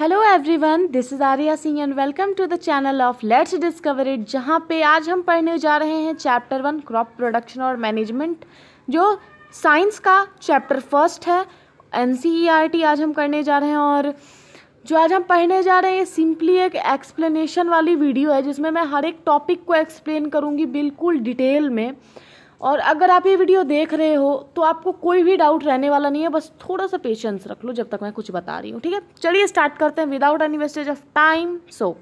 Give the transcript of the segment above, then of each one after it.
Hello everyone this is Arya Singh and welcome to the channel of let's discover it जहाँ पे आज हम पढ़ने जा रहे हैं चैप्टर वन क्रॉप प्रोडक्शन और मैनेजमेंट जो साइंस का चैप्टर फर्स्ट है एन e आज हम करने जा रहे हैं और जो आज हम पढ़ने जा रहे हैं सिंपली एक एक्सप्लेनेशन वाली वीडियो है जिसमें मैं हर एक टॉपिक को एक्सप्लेन करूँगी बिल्कुल डिटेल में और अगर आप ये वीडियो देख रहे हो तो आपको कोई भी डाउट रहने वाला नहीं है बस थोड़ा सा पेशेंस रख लो जब तक मैं कुछ बता रही हूँ ठीक है चलिए स्टार्ट करते हैं without any wastage of time so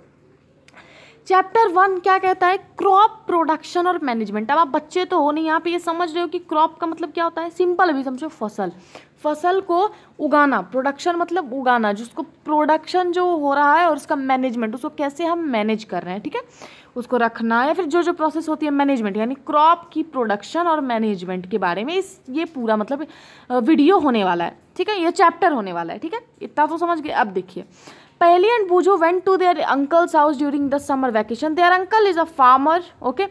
chapter one क्या कहता है क्रॉप प्रोडक्शन और मैनेजमेंट अब आप बच्चे तो हो नहीं यहाँ पे ये समझ रहे हो कि क्रॉप का मतलब क्या होता है सिंपल अभी समझो फसल फसल को उगाना प्रोडक्शन मतलब उगाना जिसको प्रोडक्शन जो हो रहा है और उसका मैनेजमेंट उसको कैसे हम मैनेज कर रहे हैं ठीक है उसको रखना या फिर जो जो प्रोसेस होती है मैनेजमेंट यानी क्रॉप की प्रोडक्शन और मैनेजमेंट के बारे में इस ये पूरा मतलब वीडियो होने वाला है ठीक है ये चैप्टर होने वाला है ठीक है इतना तो समझ गए अब देखिए Paheli and Boojho went to their uncle's house during the summer vacation their uncle is a farmer okay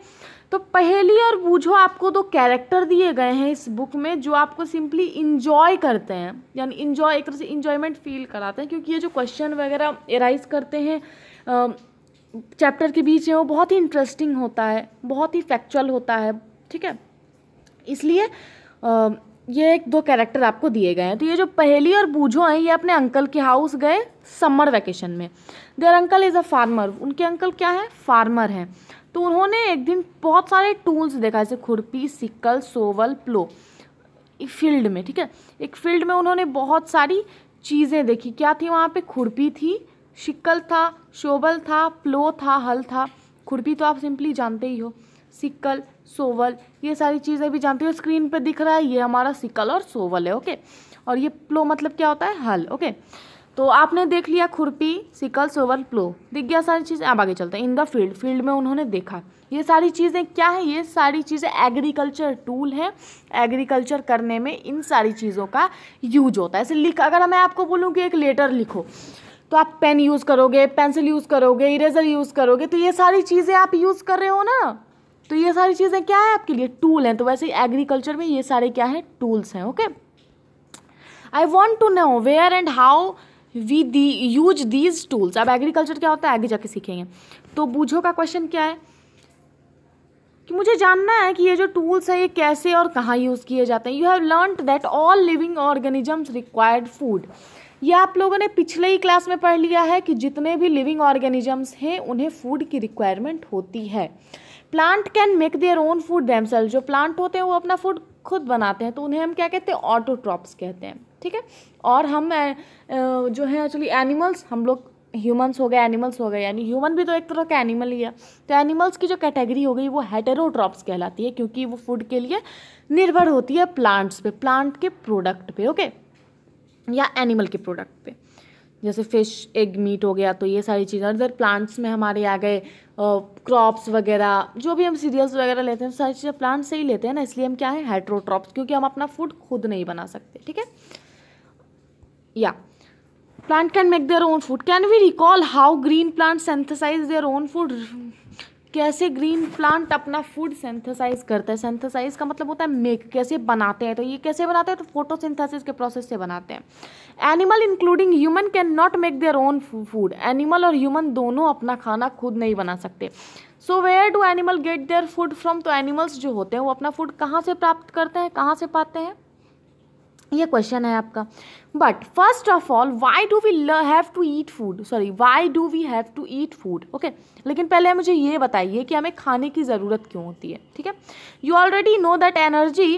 तो पहली और बूझो आपको दो कैरेक्टर दिए गए हैं इस बुक में जो आपको सिंपली इंजॉय करते हैं यानी इंजॉय एक तरह से इंजॉयमेंट फील कराते हैं क्योंकि ये जो क्वेश्चन वगैरह एराइज करते हैं चैप्टर के बीच है वो बहुत ही इंटरेस्टिंग होता है बहुत ही फैक्चुअल होता है ठीक है इसलिए ये एक दो कैरेक्टर आपको दिए गए हैं तो ये जो पहली और बूझो हैं ये अपने अंकल के हाउस गए समर वैकेशन में their uncle is a farmer उनके अंकल क्या है फार्मर हैं तो उन्होंने एक दिन बहुत सारे टूल्स देखा जैसे खुरपी सिक्कल सोवल प्लो फील्ड में ठीक है एक फील्ड में उन्होंने बहुत सारी चीज़ें देखी क्या थी वहाँ पे खुरपी थी सिक्कल था शोबल था प्लो था हल था खुरपी तो आप सिंपली जानते ही हो सिक्कल सोवल ये सारी चीज़ें भी जानते हो स्क्रीन पर दिख रहा है ये हमारा सिक्कल और सोवल है ओके और ये प्लो मतलब क्या होता है हल ओके तो आपने देख लिया खुरपी सिकल सोवल प्लो दिख गया सारी चीज़ें अब आगे चलते हैं इन द फील्ड फील्ड में उन्होंने देखा ये सारी चीज़ें क्या है ये सारी चीज़ें एग्रीकल्चर टूल हैं एग्रीकल्चर करने में इन सारी चीज़ों का यूज होता है ऐसे लिख अगर मैं आपको बोलूँ कि एक लेटर लिखो तो आप पेन यूज़ करोगे पेंसिल यूज़ करोगे इरेज़र यूज़ करोगे तो ये सारी चीज़ें आप यूज़ कर रहे हो ना तो ये सारी चीज़ें क्या है आपके लिए टूल हैं तो वैसे ही एग्रीकल्चर में ये सारे क्या है टूल्स हैं okay I want to know where and how we the use these tools अब एग्रीकल्चर क्या होता है आगे जाके सीखेंगे तो बूझो का क्वेश्चन क्या है कि मुझे जानना है कि ये जो टूल्स हैं ये कैसे और कहाँ यूज़ किए जाते हैं you have learn that all living organisms required food ये आप लोगों ने पिछले ही क्लास में पढ़ लिया है कि जितने भी लिविंग ऑर्गेनिजम्स हैं उन्हें फूड की रिक्वायरमेंट होती है plant can make their own food डेमसेल जो प्लांट होते हैं वो अपना फूड खुद बनाते हैं तो उन्हें हम क्या कहते हैं ऑटोट्रॉप्स कहते हैं ठीक है और हम जो है एक्चुअली एनिमल्स हम लोग ह्यूमंस हो गए एनिमल्स हो गए यानी ह्यूमन भी तो एक तरह का एनिमल ही है तो एनिमल्स की जो कैटेगरी हो गई वो हेटेरोट्रॉप्स कहलाती है क्योंकि वो फूड के लिए निर्भर होती है प्लांट्स पे प्लांट के प्रोडक्ट पे ओके okay? या एनिमल के प्रोडक्ट पे जैसे फ़िश एग मीट हो गया तो ये सारी चीज़ें और इधर प्लांट्स में हमारे आ गए क्रॉप्स वगैरह जो भी हम सीरियल्स वगैरह लेते हैं तो सारी चीज़ें प्लांट्स से ही लेते हैं ना इसलिए हम क्या है हाइड्रोट्रॉप्स क्योंकि हम अपना फूड खुद नहीं बना सकते ठीक है या plant can make their own food can we recall how green plant synthesise their own food कैसे ग्रीन प्लांट अपना फूड सिंथेसाइज करता है सिंथेसाइज का मतलब होता है मेक कैसे बनाते हैं तो ये कैसे बनाते हैं तो फोटोसिंथेसिस के प्रोसेस से बनाते हैं animal including human can not make their own food animal और ह्यूमन दोनों अपना खाना खुद नहीं बना सकते so where do animal get their food from तो एनिमल्स जो होते हैं वो अपना फूड कहाँ से प्राप्त करते हैं कहाँ से पाते हैं ये क्वेश्चन है आपका but first of all why do we have to eat food sorry why do we have to eat food okay लेकिन पहले मुझे ये बताइए कि हमें खाने की ज़रूरत क्यों होती है ठीक है you already know that energy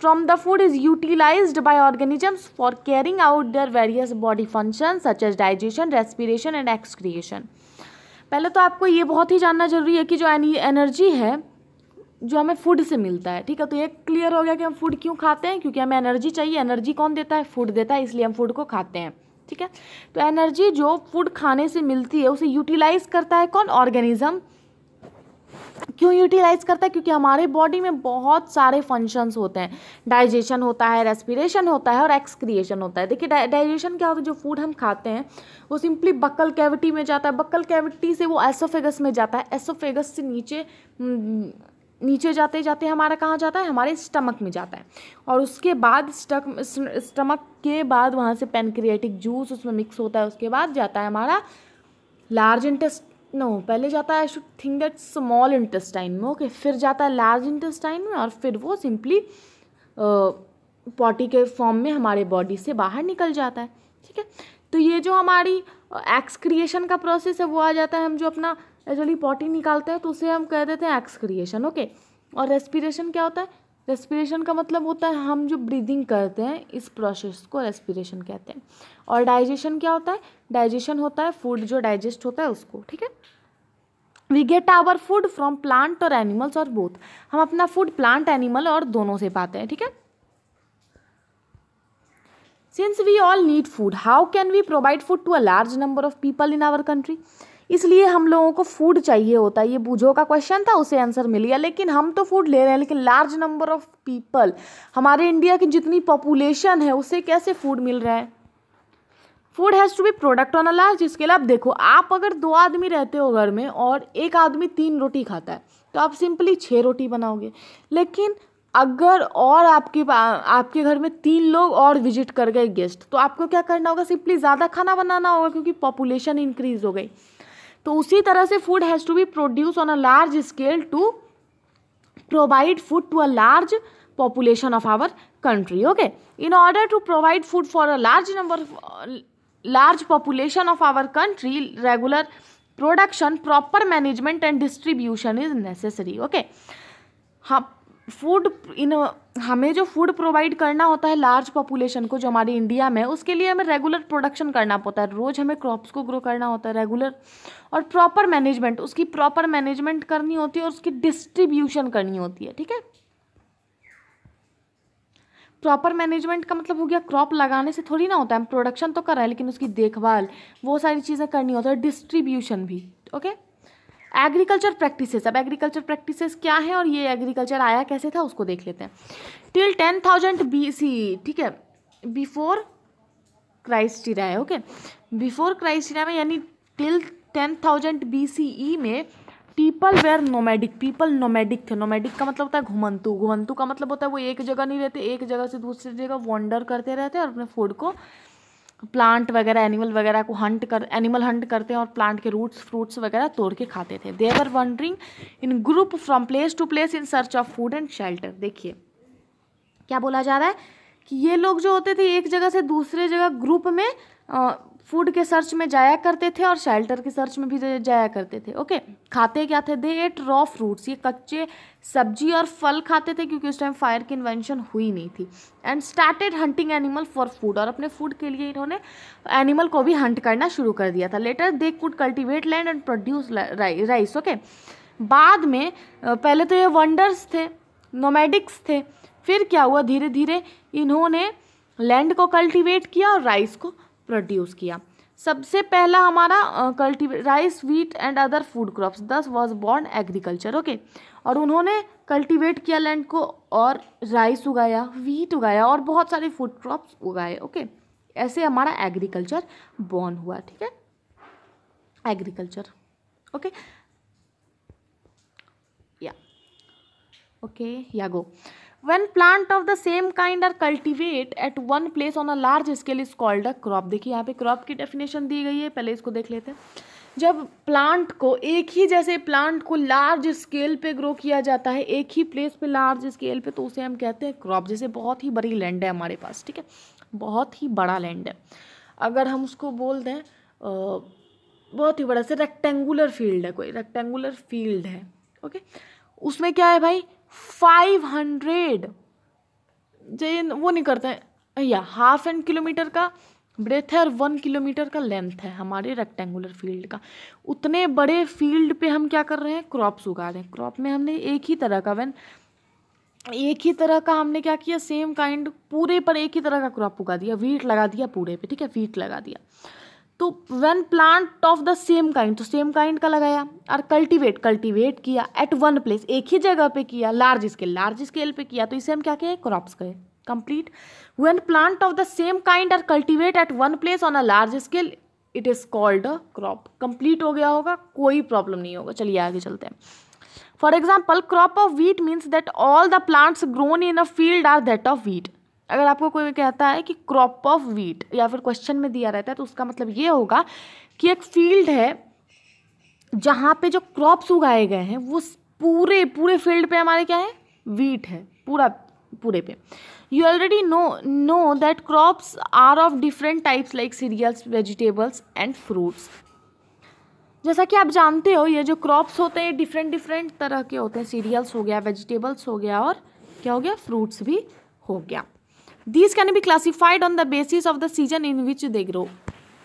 from the food is utilise by organisms for carrying out the various body function such as digestion respiration and excretion पहले तो आपको ये बहुत ही जानना जरूरी है कि जो एनर्जी है जो हमें फूड से मिलता है ठीक है तो ये क्लियर हो गया कि हम फूड क्यों खाते हैं क्योंकि हमें एनर्जी चाहिए एनर्जी कौन देता है फूड देता है इसलिए हम फूड को खाते हैं ठीक है तो एनर्जी जो फूड खाने से मिलती है उसे यूटिलाइज करता है कौन ऑर्गेनिज्म क्यों यूटिलाइज करता है क्योंकि हमारे बॉडी में बहुत सारे फंक्शंस होते हैं डाइजेशन होता है रेस्पिरेशन होता है और एक्सक्रिएशन होता है देखिए डाइजेशन क्या होता है जो फूड हम खाते हैं वो सिंपली बक्कल कैविटी में जाता है बक्कल कैविटी से वो एसोफेगस में जाता है एसोफेगस से नीचे नीचे जाते जाते हमारा कहाँ जाता है हमारे स्टमक में जाता है और उसके बाद स्टक स्टमक के बाद वहाँ से पेनक्रिएटिक जूस उसमें मिक्स होता है उसके बाद जाता है हमारा लार्ज इंटेस्ट नो पहले जाता है I should think that small intestine में ओके फिर जाता है लार्ज इंटेस्टाइन में और फिर वो सिंपली पॉटी के फॉर्म में हमारे बॉडी से बाहर निकल जाता है ठीक है तो ये जो हमारी एक्सक्रिएशन का प्रोसेस है वो आ जाता है हम जो अपना एजली पॉटी निकालते हैं तो उसे हम कह देते हैं एक्सक्रिएशन ओके और रेस्पिरेशन क्या होता है रेस्पिरेशन का मतलब होता है हम जो ब्रीदिंग करते हैं इस प्रोसेस को रेस्पिरेशन कहते हैं और डाइजेशन क्या होता है डाइजेशन होता है फूड जो डाइजेस्ट होता है उसको ठीक है we get our food from plant और एनिमल्स और बोथ हम अपना फूड प्लांट एनिमल और दोनों से पाते हैं ठीक है since we all need food how can we provide food to a large number of people in our country इसलिए हम लोगों को फूड चाहिए होता है ये बुझो का क्वेश्चन था उसे आंसर मिल गया लेकिन हम तो फूड ले रहे हैं लेकिन लार्ज नंबर ऑफ पीपल हमारे इंडिया की जितनी पॉपुलेशन है उसे कैसे फूड मिल रहा है food has to be product on a large इसके लिए आप देखो आप अगर दो आदमी रहते हो घर में और एक आदमी तीन रोटी खाता है तो आप सिंपली छः रोटी बनाओगे लेकिन अगर और आपके आपके घर में तीन लोग और विजिट कर गए गेस्ट तो आपको क्या करना होगा सिंपली ज़्यादा खाना बनाना होगा क्योंकि पॉपुलेशन इंक्रीज़ हो गई तो उसी तरह से food has to be produce on a large scale to provide food to a large population of our country okay in order to provide food for a large number large population of our country regular production proper management and distribution is necessary okay हाँ food इन हमें जो food provide करना होता है large population को जो हमारी इंडिया में उसके लिए हमें रेगुलर प्रोडक्शन करना पड़ता है रोज़ हमें क्रॉप्स को ग्रो करना होता है रेगुलर और प्रॉपर मैनेजमेंट उसकी प्रॉपर मैनेजमेंट करनी होती है और उसकी डिस्ट्रीब्यूशन करनी होती है ठीक है प्रॉपर मैनेजमेंट का मतलब हो गया क्रॉप लगाने से थोड़ी ना होता है हम प्रोडक्शन तो कर रहे हैं लेकिन उसकी देखभाल वो सारी चीज़ें करनी होती है डिस्ट्रीब्यूशन भी ओके okay? एग्रीकल्चर प्रैक्टिसेस अब एग्रीकल्चर प्रैक्टिसेस क्या है और ये एग्रीकल्चर आया कैसे था उसको देख लेते हैं till ten thousand B C ठीक है बिफोर क्राइस्टीरा है ओके बिफोर क्राइस्टीरा में यानी till ten thousand B C E में people were nomadic people nomadic थे नोमेडिक का मतलब होता है घुमंतु घुमंतु का मतलब होता है वो एक जगह नहीं रहते एक जगह से दूसरी जगह वॉन्डर करते रहते और अपने फूड को प्लांट वगैरह एनिमल वगैरह को हंट कर एनिमल हंट करते हैं और प्लांट के रूट्स फ्रूट्स वगैरह तोड़ के खाते थे they were wandering in group from place to place in search of food and shelter देखिए क्या बोला जा रहा है कि ये लोग जो होते थे एक जगह से दूसरे जगह ग्रुप में फूड के सर्च में जाया करते थे और शेल्टर के सर्च में भी जाया करते थे ओके खाते क्या थे दे एट रॉ फ्रूट्स ये कच्चे सब्जी और फल खाते थे क्योंकि उस टाइम फायर की इन्वेंशन हुई नहीं थी and started hunting animal for food और अपने फूड के लिए इन्होंने एनिमल को भी हंट करना शुरू कर दिया था later they could cultivate land and produce rice okay बाद में पहले तो ये वंडर्स थे नोमेडिक्स थे फिर क्या हुआ धीरे धीरे इन्होंने लैंड को कल्टिवेट किया और राइस को प्रोड्यूस किया सबसे पहला हमारा cultivate rice wheat and other food crops thus was born agriculture okay और उन्होंने कल्टीवेट किया लैंड को और राइस उगाया व्हीट उगाया और बहुत सारे फूड क्रॉप्स उगाए ओके ऐसे हमारा एग्रीकल्चर बॉर्न हुआ ठीक है एग्रीकल्चर ओके या ओके या गो one plant of the same kind are cultivate at one place on a large scale is called a crop देखिए यहाँ पे क्रॉप की डेफिनेशन दी गई है पहले इसको देख लेते हैं जब प्लांट को एक ही जैसे प्लांट को लार्ज स्केल पे ग्रो किया जाता है एक ही प्लेस पे लार्ज स्केल पे तो उसे हम कहते हैं क्रॉप जैसे बहुत ही बड़ी लैंड है हमारे पास ठीक है बहुत ही बड़ा लैंड है अगर हम उसको बोल दें बहुत ही बड़ा से रेक्टेंगुलर फील्ड है कोई रेक्टेंगुलर फील्ड है ओके उसमें क्या है भाई फाइव हंड्रेड ये वो नहीं करते हैं या हाफ एंड किलोमीटर का ब्रेथ है और वन किलोमीटर का लेंथ है हमारे रेक्टेंगुलर फील्ड का उतने बड़े फील्ड पे हम क्या कर रहे हैं क्रॉप्स उगा रहे हैं क्रॉप में हमने एक ही तरह का वैन एक ही तरह का हमने क्या किया सेम काइंड पूरे पर एक ही तरह का क्रॉप उगा दिया वीट लगा दिया पूरे पे ठीक है वीट लगा दिया तो one plant of the same kind तो सेम काइंड का लगाया और कल्टीवेट कल्टीवेट किया एट वन प्लेस एक ही जगह पे किया लार्ज स्केल लार्ज स्केल पे किया तो इसे हम क्या कहें क्रॉप्स कहें complete one plant of the same kind are cultivate at one place on a large scale it is called a crop complete हो गया होगा कोई प्रॉब्लम नहीं होगा चलिए आगे चलते हैं for example crop of wheat means that all the plants grown in a field are that of wheat अगर आपको कोई कहता है कि क्रॉप ऑफ वीट या फिर क्वेश्चन में दिया रहता है तो उसका मतलब ये होगा कि एक फील्ड है जहाँ पे जो क्रॉप्स उगाए गए हैं वो पूरे पूरे फील्ड पे हमारे क्या है वीट है पूरा पूरे पे you already know know that crops are of different types like cereals vegetables and fruits जैसा कि आप जानते हो ये जो क्रॉप्स होते हैं डिफरेंट डिफरेंट तरह के होते हैं सीरियल्स हो गया वेजिटेबल्स हो गया और क्या हो गया फ्रूट्स भी हो गया these can be classified on the basis of the season in which they grow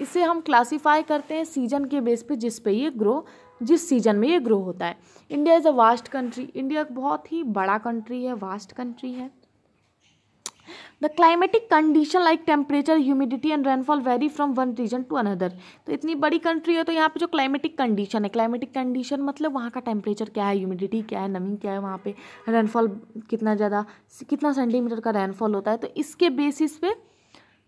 इसे हम क्लासीफाई करते हैं सीजन के बेस पे जिस पे ये ग्रो जिस सीजन में ये ग्रो होता है India is a vast country India एक बहुत ही बड़ा कंट्री है वास्ट कंट्री है the climatic condition like temperature humidity and rainfall vary from one region to another तो इतनी बड़ी कंट्री है तो यहाँ पे जो क्लाइमेटिक कंडीशन है क्लाइमेटिक कंडीशन मतलब वहाँ का टेम्परेचर क्या है ह्यूमिडिटी क्या है नमी क्या है वहाँ पे रेनफॉल कितना ज़्यादा कितना सेंटीमीटर का रेनफॉल होता है तो इसके बेसिस पे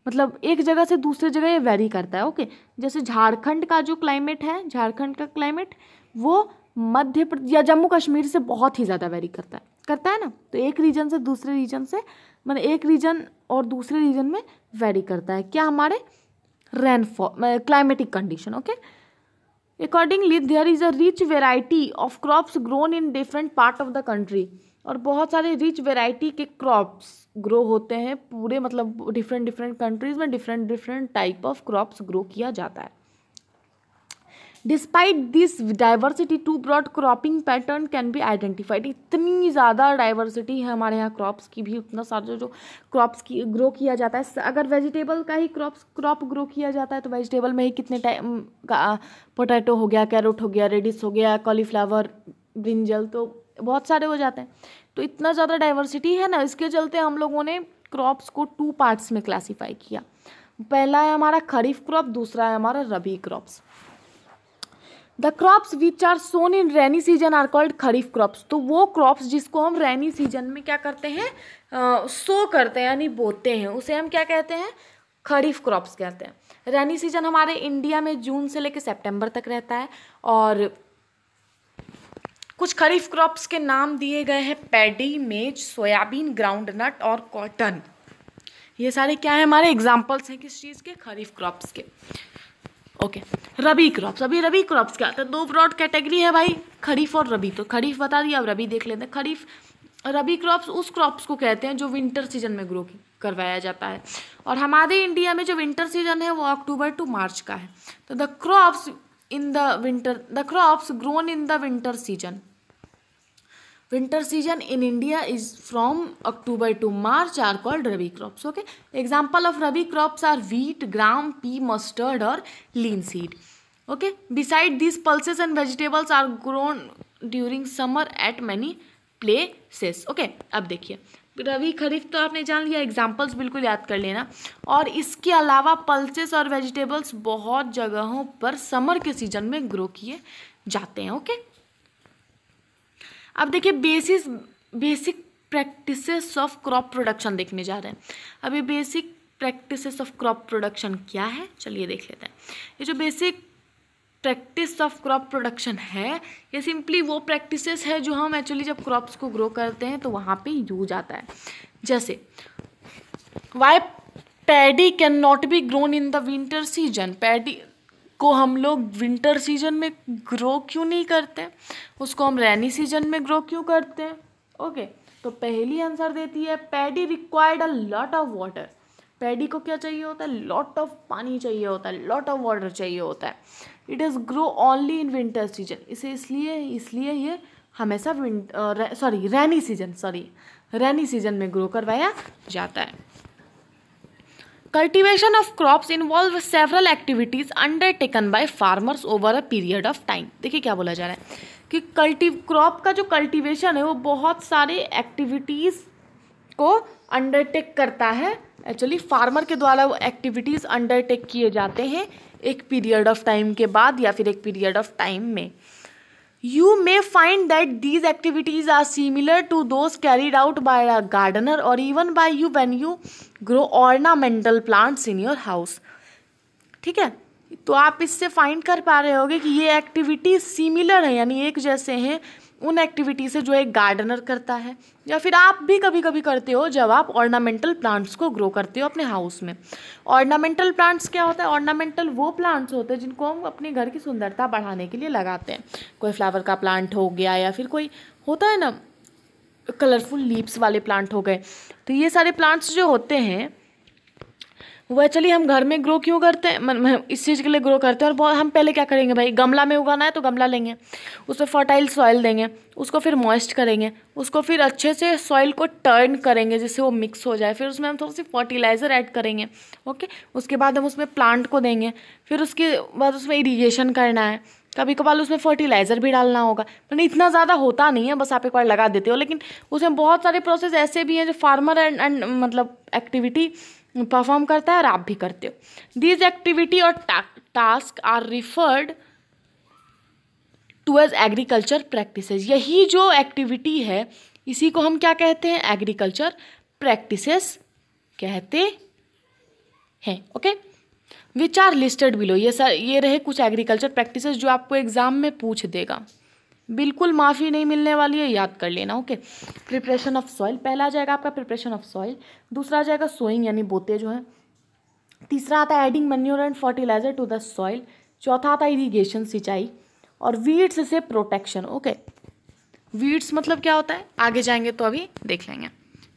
मतलब एक जगह से दूसरे जगह ये वेरी करता है ओके जैसे झारखंड का जो क्लाइमेट है झारखंड का क्लाइमेट वो मध्य प्रदेश या जम्मू कश्मीर से बहुत ही ज़्यादा वेरी करता है करता है ना तो एक रीजन से दूसरे रीजन से मैंने मतलब एक रीजन और दूसरे रीजन में वेरी करता है क्या हमारे rainfall climatic condition okay accordingly there is a rich variety of crops grown in different part of the country और बहुत सारे रिच वेराइटी के क्रॉप्स ग्रो होते हैं पूरे मतलब डिफरेंट डिफरेंट कंट्रीज़ में different different type of crops grow किया जाता है despite this diversity two broad cropping pattern can be identified इतनी ज़्यादा डाइवर्सिटी है हमारे यहाँ क्रॉप्स की भी उतना सारा जो जो क्रॉप्स की ग्रो किया जाता है अगर वेजिटेबल का ही क्रॉप्स क्रॉप ग्रो किया जाता है तो वेजिटेबल में ही कितने टाइम का पोटैटो हो गया कैरोट हो गया रेडिस हो गया कॉलीफ्लावर ब्रिंजल तो बहुत सारे हो जाते हैं तो इतना ज़्यादा डाइवर्सिटी है ना इसके चलते हम लोगों ने क्रॉप्स को टू पार्ट्स में क्लासीफाई किया पहला है हमारा खरीफ क्रॉप दूसरा है हमारा rabi crops the crops which are sown in rainy season are called kharif crops तो वो क्रॉप्स जिसको हम रेनी सीजन में क्या करते हैं सो करते हैं यानी बोते हैं उसे हम क्या कहते हैं खरीफ क्रॉप्स कहते हैं रेनी सीजन हमारे इंडिया में जून से लेकर सेप्टेम्बर तक रहता है और कुछ खरीफ क्रॉप्स के नाम दिए गए हैं पैडी मेज सोयाबीन ग्राउंडनट और कॉटन ये सारे क्या है हमारे एग्जाम्पल्स हैं किस चीज़ के खरीफ क्रॉप्स के ओके रबी क्रॉप्स अभी रबी क्रॉप्स क्या आते हैं दो ब्रॉड कैटेगरी है भाई खरीफ और रबी तो खरीफ बता दिया अब रबी देख लेते हैं खरीफ रबी क्रॉप्स उस क्रॉप्स को कहते हैं जो विंटर सीजन में ग्रो करवाया जाता है और हमारे इंडिया में जो विंटर सीजन है वो अक्टूबर टू मार्च का है तो the crops in the winter the crops grown in the winter season winter season in India is from October to March are called rabi crops okay example of rabi crops are wheat gram pea mustard और linseed okay beside this pulses and vegetables are grown during summer at many places okay अब देखिए रवि खरीफ तो आपने जान लिया examples बिल्कुल याद कर लेना और इसके अलावा पल्सेस और वेजिटेबल्स बहुत जगहों पर समर के सीजन में ग्रो किए जाते हैं ओके okay? अब देखिए basis basic practices of crop production देखने जा रहे हैं अब ये basic practices of crop production क्या है चलिए देख लेते हैं ये जो basic practice of crop production है ये सिंपली वो प्रैक्टिसेस है जो हम एक्चुअली जब क्रॉप्स को ग्रो करते हैं तो वहाँ पे यूज आता है जैसे why paddy can not be grown in the winter season paddy को हम लोग विंटर सीजन में ग्रो क्यों नहीं करते उसको हम रेनी सीजन में ग्रो क्यों करते हैं ओके तो पहली आंसर देती है paddy required a lot of water paddy को क्या चाहिए होता है लॉट ऑफ पानी चाहिए होता है लॉट ऑफ वाटर चाहिए होता है it is grow only in winter season इसे इसलिए इसलिए ये हमेशा विंट sorry rainy season sorry rainy season में ग्रो करवाया जाता है Cultivation of crops involve several activities undertaken by farmers over a period of time. देखिए क्या बोला जा रहा है कि कल्टिव क्रॉप का जो कल्टिवेशन है वो बहुत सारे एक्टिविटीज़ को अंडरटेक करता है एक्चुअली फार्मर के द्वारा वो एक्टिविटीज़ अंडरटेक किए जाते हैं एक पीरियड ऑफ टाइम के बाद या फिर एक पीरियड ऑफ टाइम में you may find that these activities are similar to those carried out by a gardener और even by you when you grow ornamental plants in your house ठीक है तो आप इससे फाइंड कर पा रहे होगे कि ये एक्टिविटीज सिमिलर है यानी एक जैसे हैं उन एक्टिविटी से जो एक गार्डनर करता है या फिर आप भी कभी कभी करते हो जब आप ऑर्नामेंटल प्लांट्स को ग्रो करते हो अपने हाउस में ऑर्नामेंटल प्लांट्स क्या होता है ऑर्नामेंटल वो प्लांट्स होते हैं जिनको हम अपने घर की सुंदरता बढ़ाने के लिए लगाते हैं कोई फ्लावर का प्लांट हो गया या फिर कोई होता है ना कलरफुल लीप्स वाले प्लांट हो गए तो ये सारे प्लांट्स जो होते हैं वह चलिए हम घर में ग्रो क्यों करते हैं इस चीज़ के लिए ग्रो करते हैं और हम पहले क्या करेंगे भाई गमला में उगाना है तो गमला लेंगे उसमें फर्टाइल सॉइल देंगे उसको फिर मॉइस्ट करेंगे उसको फिर अच्छे से सॉइल को टर्न करेंगे जिससे वो मिक्स हो जाए फिर उसमें हम थोड़ी सी फर्टिलाइज़र ऐड करेंगे ओके उसके बाद हम उसमें प्लांट को देंगे फिर उसके बाद उसमें इरीगेशन करना है कभी कभार उसमें फर्टिलाइज़र भी डालना होगा मैंने इतना ज़्यादा होता नहीं है बस आप एक बार लगा देते हो लेकिन उसमें बहुत सारे प्रोसेस ऐसे भी हैं जो फार्मर एंड एंड मतलब एक्टिविटी परफॉर्म करता है और आप भी करते हो दीज एक्टिविटी और task are referred to as agriculture practice यही जो एक्टिविटी है इसी को हम क्या कहते हैं एग्रीकल्चर प्रैक्टिसेस कहते हैं okay which are listed below ये सर ये रहे कुछ एग्रीकल्चर प्रैक्टिसेस जो आपको एग्जाम में पूछ देगा बिल्कुल माफ़ी नहीं मिलने वाली है याद कर लेना ओके प्रिपरेशन ऑफ सॉइल पहला आ जाएगा आपका प्रिपरेशन ऑफ सॉइल दूसरा आ जाएगा सोइंग यानी बोते जो है तीसरा आता है adding manure and fertilizer to the soil चौथा आता है इरीगेशन सिंचाई और वीड्स से प्रोटेक्शन ओके वीड्स मतलब क्या होता है आगे जाएंगे तो अभी देख लेंगे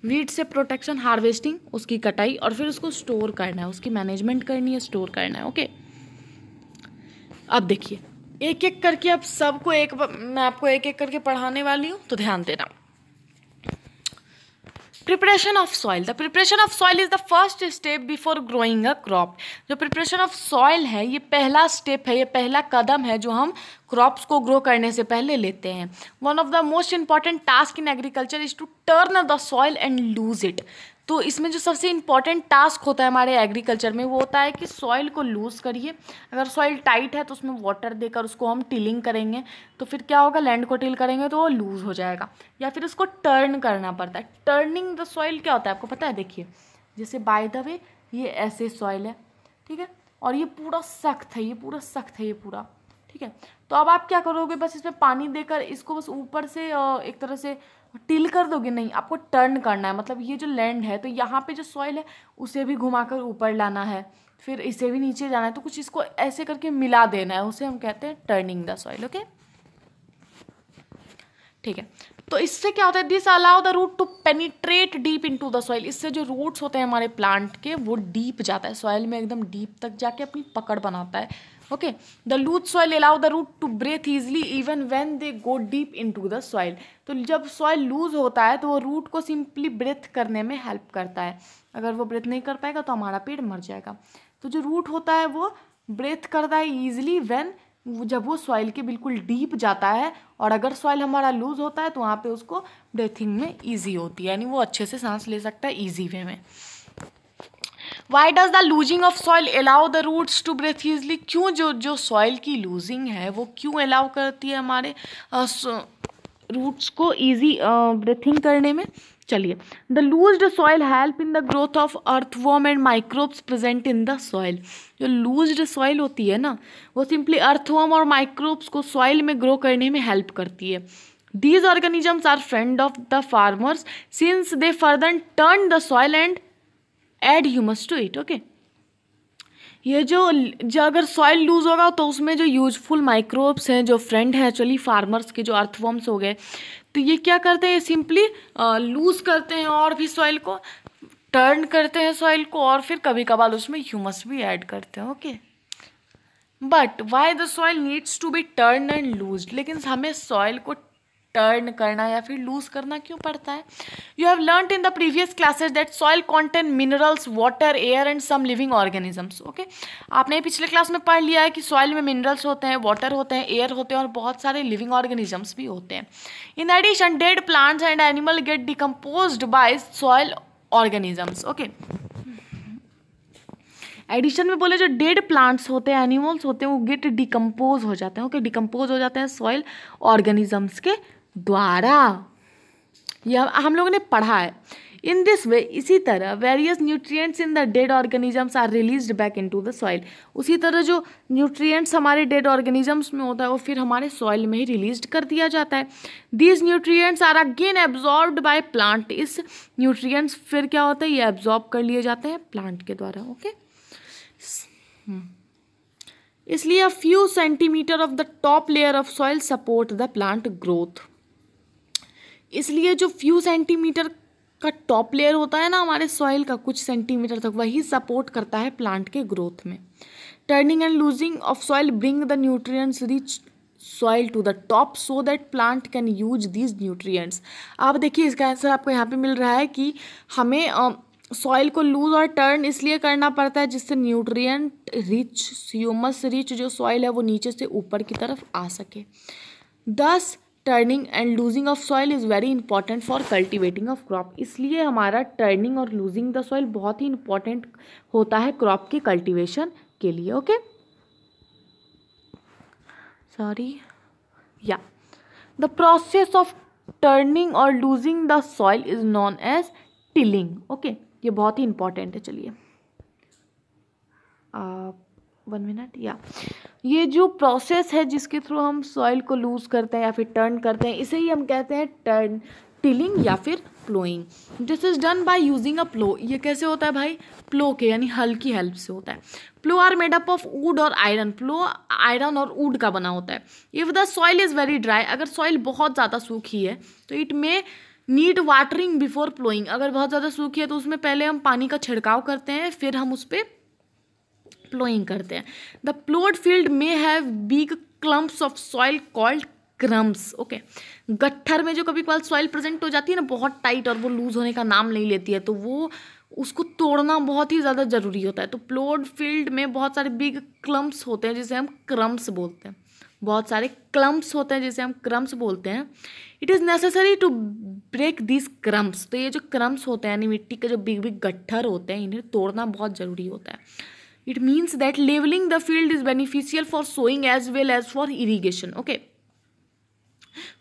वीट से प्रोटेक्शन हार्वेस्टिंग उसकी कटाई और फिर उसको स्टोर करना है उसकी मैनेजमेंट करनी है स्टोर करना है ओके अब देखिए एक एक करके आप सबको एक मैं आपको एक एक करके पढ़ाने वाली हूँ तो ध्यान देना preparation of soil the preparation of soil is the first step before growing a crop जो प्रिपरेशन ऑफ सॉइल है ये पहला स्टेप है ये पहला कदम है जो हम क्रॉप्स को ग्रो करने से पहले लेते हैं one of the most important task in agriculture is to turn the soil and loose it तो इसमें जो सबसे इम्पॉर्टेंट टास्क होता है हमारे एग्रीकल्चर में वो होता है कि सॉइल को लूज़ करिए अगर सॉइल टाइट है तो उसमें वाटर देकर उसको हम टिलिंग करेंगे तो फिर क्या होगा लैंड को टिल करेंगे तो वो लूज़ हो जाएगा या फिर उसको टर्न करना पड़ता है टर्निंग द सॉइल क्या होता है आपको पता है देखिए जैसे बाय द वे ये ऐसे सॉइल है ठीक है और ये पूरा सख्त है ये पूरा सख्त है ये पूरा ठीक है तो अब आप क्या करोगे बस इसमें पानी देकर इसको बस ऊपर से एक तरह से टिल कर दोगे नहीं आपको टर्न करना है मतलब ये जो लैंड है तो यहाँ पे जो सॉइल है उसे भी घुमाकर ऊपर लाना है फिर इसे भी नीचे जाना है तो कुछ इसको ऐसे करके मिला देना है उसे हम कहते हैं टर्निंग द सॉइल ओके ठीक है तो इससे क्या होता है this allow the root to penetrate deep in to the soil इससे जो रूट्स होते हैं हमारे प्लांट के वो डीप जाता है सॉइल में एकदम डीप तक जाके अपनी पकड़ बनाता है okay the loose soil allow the root to breathe easily even when they go deep in to the soil तो जब सॉइल लूज होता है तो वो रूट को सिंपली ब्रेथ करने में हेल्प करता है अगर वो ब्रेथ नहीं कर पाएगा तो हमारा पेड़ मर जाएगा तो जो रूट होता है वो ब्रेथ करता है ईजिली व्हेन जब वो सॉइल के बिल्कुल डीप जाता है और अगर सॉइल हमारा लूज होता है तो वहाँ पे उसको ब्रेथिंग में ईजी होती है यानी वो अच्छे से सांस ले सकता है ईजी वे में why does the loosing of soil allow the roots to breathe easily? क्यों जो जो सॉइल की लूजिंग है वो क्यों अलाउ करती है हमारे रूट्स roots को ईजी uh, breathing करने में चलिए the loose soil help in the growth of earthworm and microbes present in the soil जो लूज सॉइल होती है ना वो सिंपली अर्थवॉम और माइक्रोब्स को सॉइल में ग्रो करने में हेल्प करती है these organisms are friend of the farmers since they further turn the soil and add humus to it okay ये जो जो अगर सॉइल लूज होगा तो उसमें जो यूजफुल माइक्रोब्स हैं जो फ्रेंड हैं एक्चुअली फार्मर्स के जो अर्थवर्म्स हो गए तो ये क्या करते हैं सिंपली लूज करते हैं और भी सॉइल को टर्न करते हैं सॉइल को और फिर कभी कभार उसमें ह्यूमस भी ऐड करते हैं okay but why the soil needs to be turn and loose लेकिन हमें सॉइल को टर्न करना या फिर लूज करना क्यों पड़ता है you have learn in the previous classes that soil content minerals water air and some living organisms okay आपने पिछले क्लास में पढ़ लिया है कि सॉइल में मिनरल्स होते हैं वाटर होते हैं एयर होते हैं और बहुत सारे लिविंग ऑर्गेनिजम्स भी होते हैं in addition dead plants and animal get decompose by soil organisms okay addition में बोले जो डेड प्लांट्स होते हैं एनिमल्स होते हैं वो गेट डिकम्पोज हो जाते हैं ओके okay? डिकम्पोज हो जाते हैं सॉइल ऑर्गेनिजम्स के द्वारा यह हम लोगों ने पढ़ा है इन दिस वे इसी तरह various nutrients in the dead organisms are released back into the soil उसी तरह जो न्यूट्रिएंट्स हमारे डेड ऑर्गेनिजम्स में होता है वो फिर हमारे सॉइल में ही रिलीज कर दिया जाता है these nutrients are again absorb by plant इस न्यूट्रिएंट्स फिर क्या होता है ये एब्जॉर्ब कर लिए जाते हैं प्लांट के द्वारा ओके hmm. इसलिए a few centimeter of the top layer of soil support the plant growth इसलिए जो फ्यू सेंटीमीटर का टॉप लेयर होता है ना हमारे सॉइल का कुछ सेंटीमीटर तक वही सपोर्ट करता है प्लांट के ग्रोथ में turning and loosing of soil bring the nutrients rich soil to the top so that plant can use these nutrients आप देखिए इसका आंसर आपको यहाँ पे मिल रहा है कि हमें सॉइल को लूज और टर्न इसलिए करना पड़ता है जिससे न्यूट्रियट रिच ह्यूमस रिच जो सॉइल है वो नीचे से ऊपर की तरफ आ सके thus turning and loosing of soil is very important for cultivating of crop इसलिए हमारा टर्निंग और लूजिंग द सॉइल बहुत ही इंपॉर्टेंट होता है क्रॉप के कल्टिवेशन के लिए ओके सॉरी या द प्रोसेस ऑफ टर्निंग और loosing the soil is known as tilling okay ये बहुत ही इंपॉर्टेंट है चलिए आप वन मिनट या ये जो प्रोसेस है जिसके थ्रू हम सॉइल को लूज़ करते हैं या फिर टर्न करते हैं इसे ही हम कहते हैं टर्न टिलिंग या फिर ploughing this is done by using a plough ये कैसे होता है भाई प्लो के यानी हल की हेल्प से होता है plough are made up of wood और आयरन प्लो आयरन और वुड का बना होता है if the soil is very dry अगर सॉइल बहुत ज़्यादा सूखी है तो it may need watering before ploughing अगर बहुत ज़्यादा सूखी है तो उसमें पहले हम पानी का छिड़काव करते हैं फिर हम उस पर प्लोइंग करते हैं the ploughed field may have big clumps of soil called crumbs okay गट्ठर में जो कभी कभार सॉइल प्रेजेंट हो जाती है ना बहुत टाइट और वो लूज होने का नाम नहीं लेती है तो वो उसको तोड़ना बहुत ही ज़्यादा ज़रूरी होता है तो प्लोड फील्ड में बहुत सारे बिग क्लम्प्स होते हैं जिसे हम क्रम्स बोलते हैं बहुत सारे क्लम्प्स होते हैं जिसे हम क्रम्स बोलते हैं it is necessary to break this crumbs तो ये जो क्रम्स होते हैं यानी मिट्टी के जो बिग बिग गट्ठर होते हैं इन्हें तोड़ना बहुत ज़रूरी होता है it means that levelling the field is beneficial for sowing as well as for irrigation okay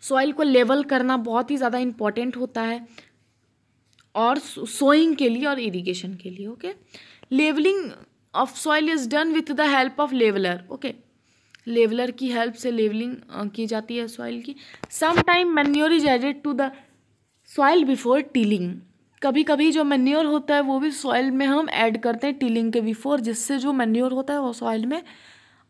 soil को लेवल करना बहुत ही ज़्यादा इम्पॉर्टेंट होता है और सोइंग के लिए और इरीगेशन के लिए okay levelling of soil is done with the help of leveller okay leveller की हेल्प से लेवलिंग uh, की जाती है सॉइल की some time manure is added to the soil before tilling कभी कभी जो मेन्योर होता है वो भी सॉइल में हम ऐड करते हैं टीलिंग के बिफोर जिससे जो मेन्योर होता है वो सॉइल में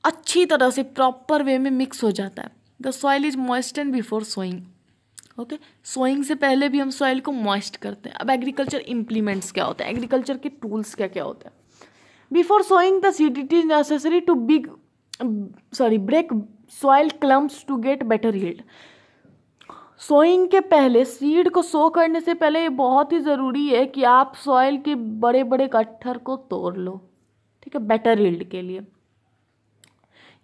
अच्छी तरह से प्रॉपर वे में मिक्स हो जाता है the soil is moist and before sowing okay sowing से पहले भी हम सॉइल को मॉइस्ट करते हैं अब एग्रीकल्चर इम्प्लीमेंट्स क्या होते हैं एग्रीकल्चर के टूल्स क्या क्या होते हैं before sowing the seed it is necessary to big sorry break soil clumps to get better yield sowing के पहले सीड को सो करने से पहले ये बहुत ही ज़रूरी है कि आप सॉइल के बड़े बड़े गट्ठर को तोड़ लो ठीक है बेटर हिल्ड के लिए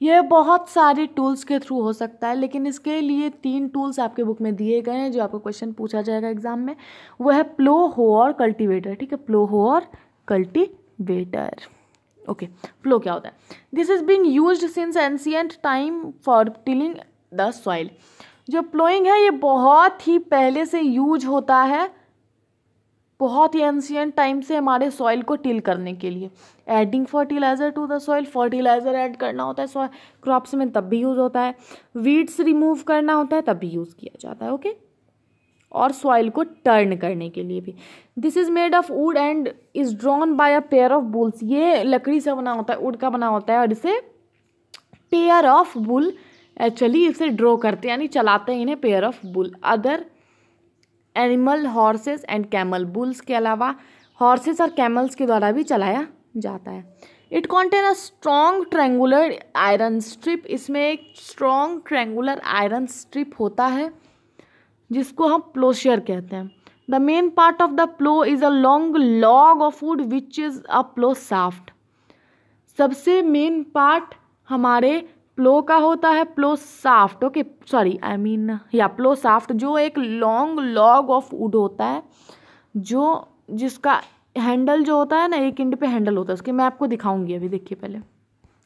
यह बहुत सारे टूल्स के थ्रू हो सकता है लेकिन इसके लिए तीन टूल्स आपके बुक में दिए गए हैं जो आपको क्वेश्चन पूछा जाएगा एग्जाम में वह है प्लो हो और कल्टिवेटर ठीक है प्लो हो और कल्टिवेटर ओके प्लो क्या होता है this is been use since ancient time for tilling the soil जो प्लोइंग है ये बहुत ही पहले से यूज होता है बहुत ही एंशियंट टाइम से हमारे सॉइल को टिल करने के लिए adding fertilizer to the soil fertilizer add करना होता है सॉइल क्रॉप्स में तब भी यूज़ होता है वीड्स रिमूव करना होता है तब भी यूज़ किया जाता है ओके और सॉइल को टर्न करने के लिए भी this is made of wood and is drawn by a pair of bulls ये लकड़ी से बना होता है वुड का बना होता है और इसे पेयर ऑफ बुल एक्चुअली इसे ड्रॉ करते हैं यानी चलाते हैं इन्हें pair of bull other animal horses and camel bulls के अलावा हॉर्सेस और कैमल्स के द्वारा भी चलाया जाता है it contain a strong triangular iron strip इसमें एक स्ट्रॉन्ग ट्रेंगुलर आयरन स्ट्रिप होता है जिसको हम प्लोशियर कहते हैं the main part of the plough is a long log of wood which is a plough shaft सबसे मेन पार्ट हमारे प्लो का होता है plough shaft okay sorry I mean या प्लो साफ्ट जो एक लॉन्ग लॉग ऑफ वुड होता है जो जिसका हैंडल जो होता है ना एक इंड पे हैंडल होता है उसके मैं आपको दिखाऊंगी अभी देखिए पहले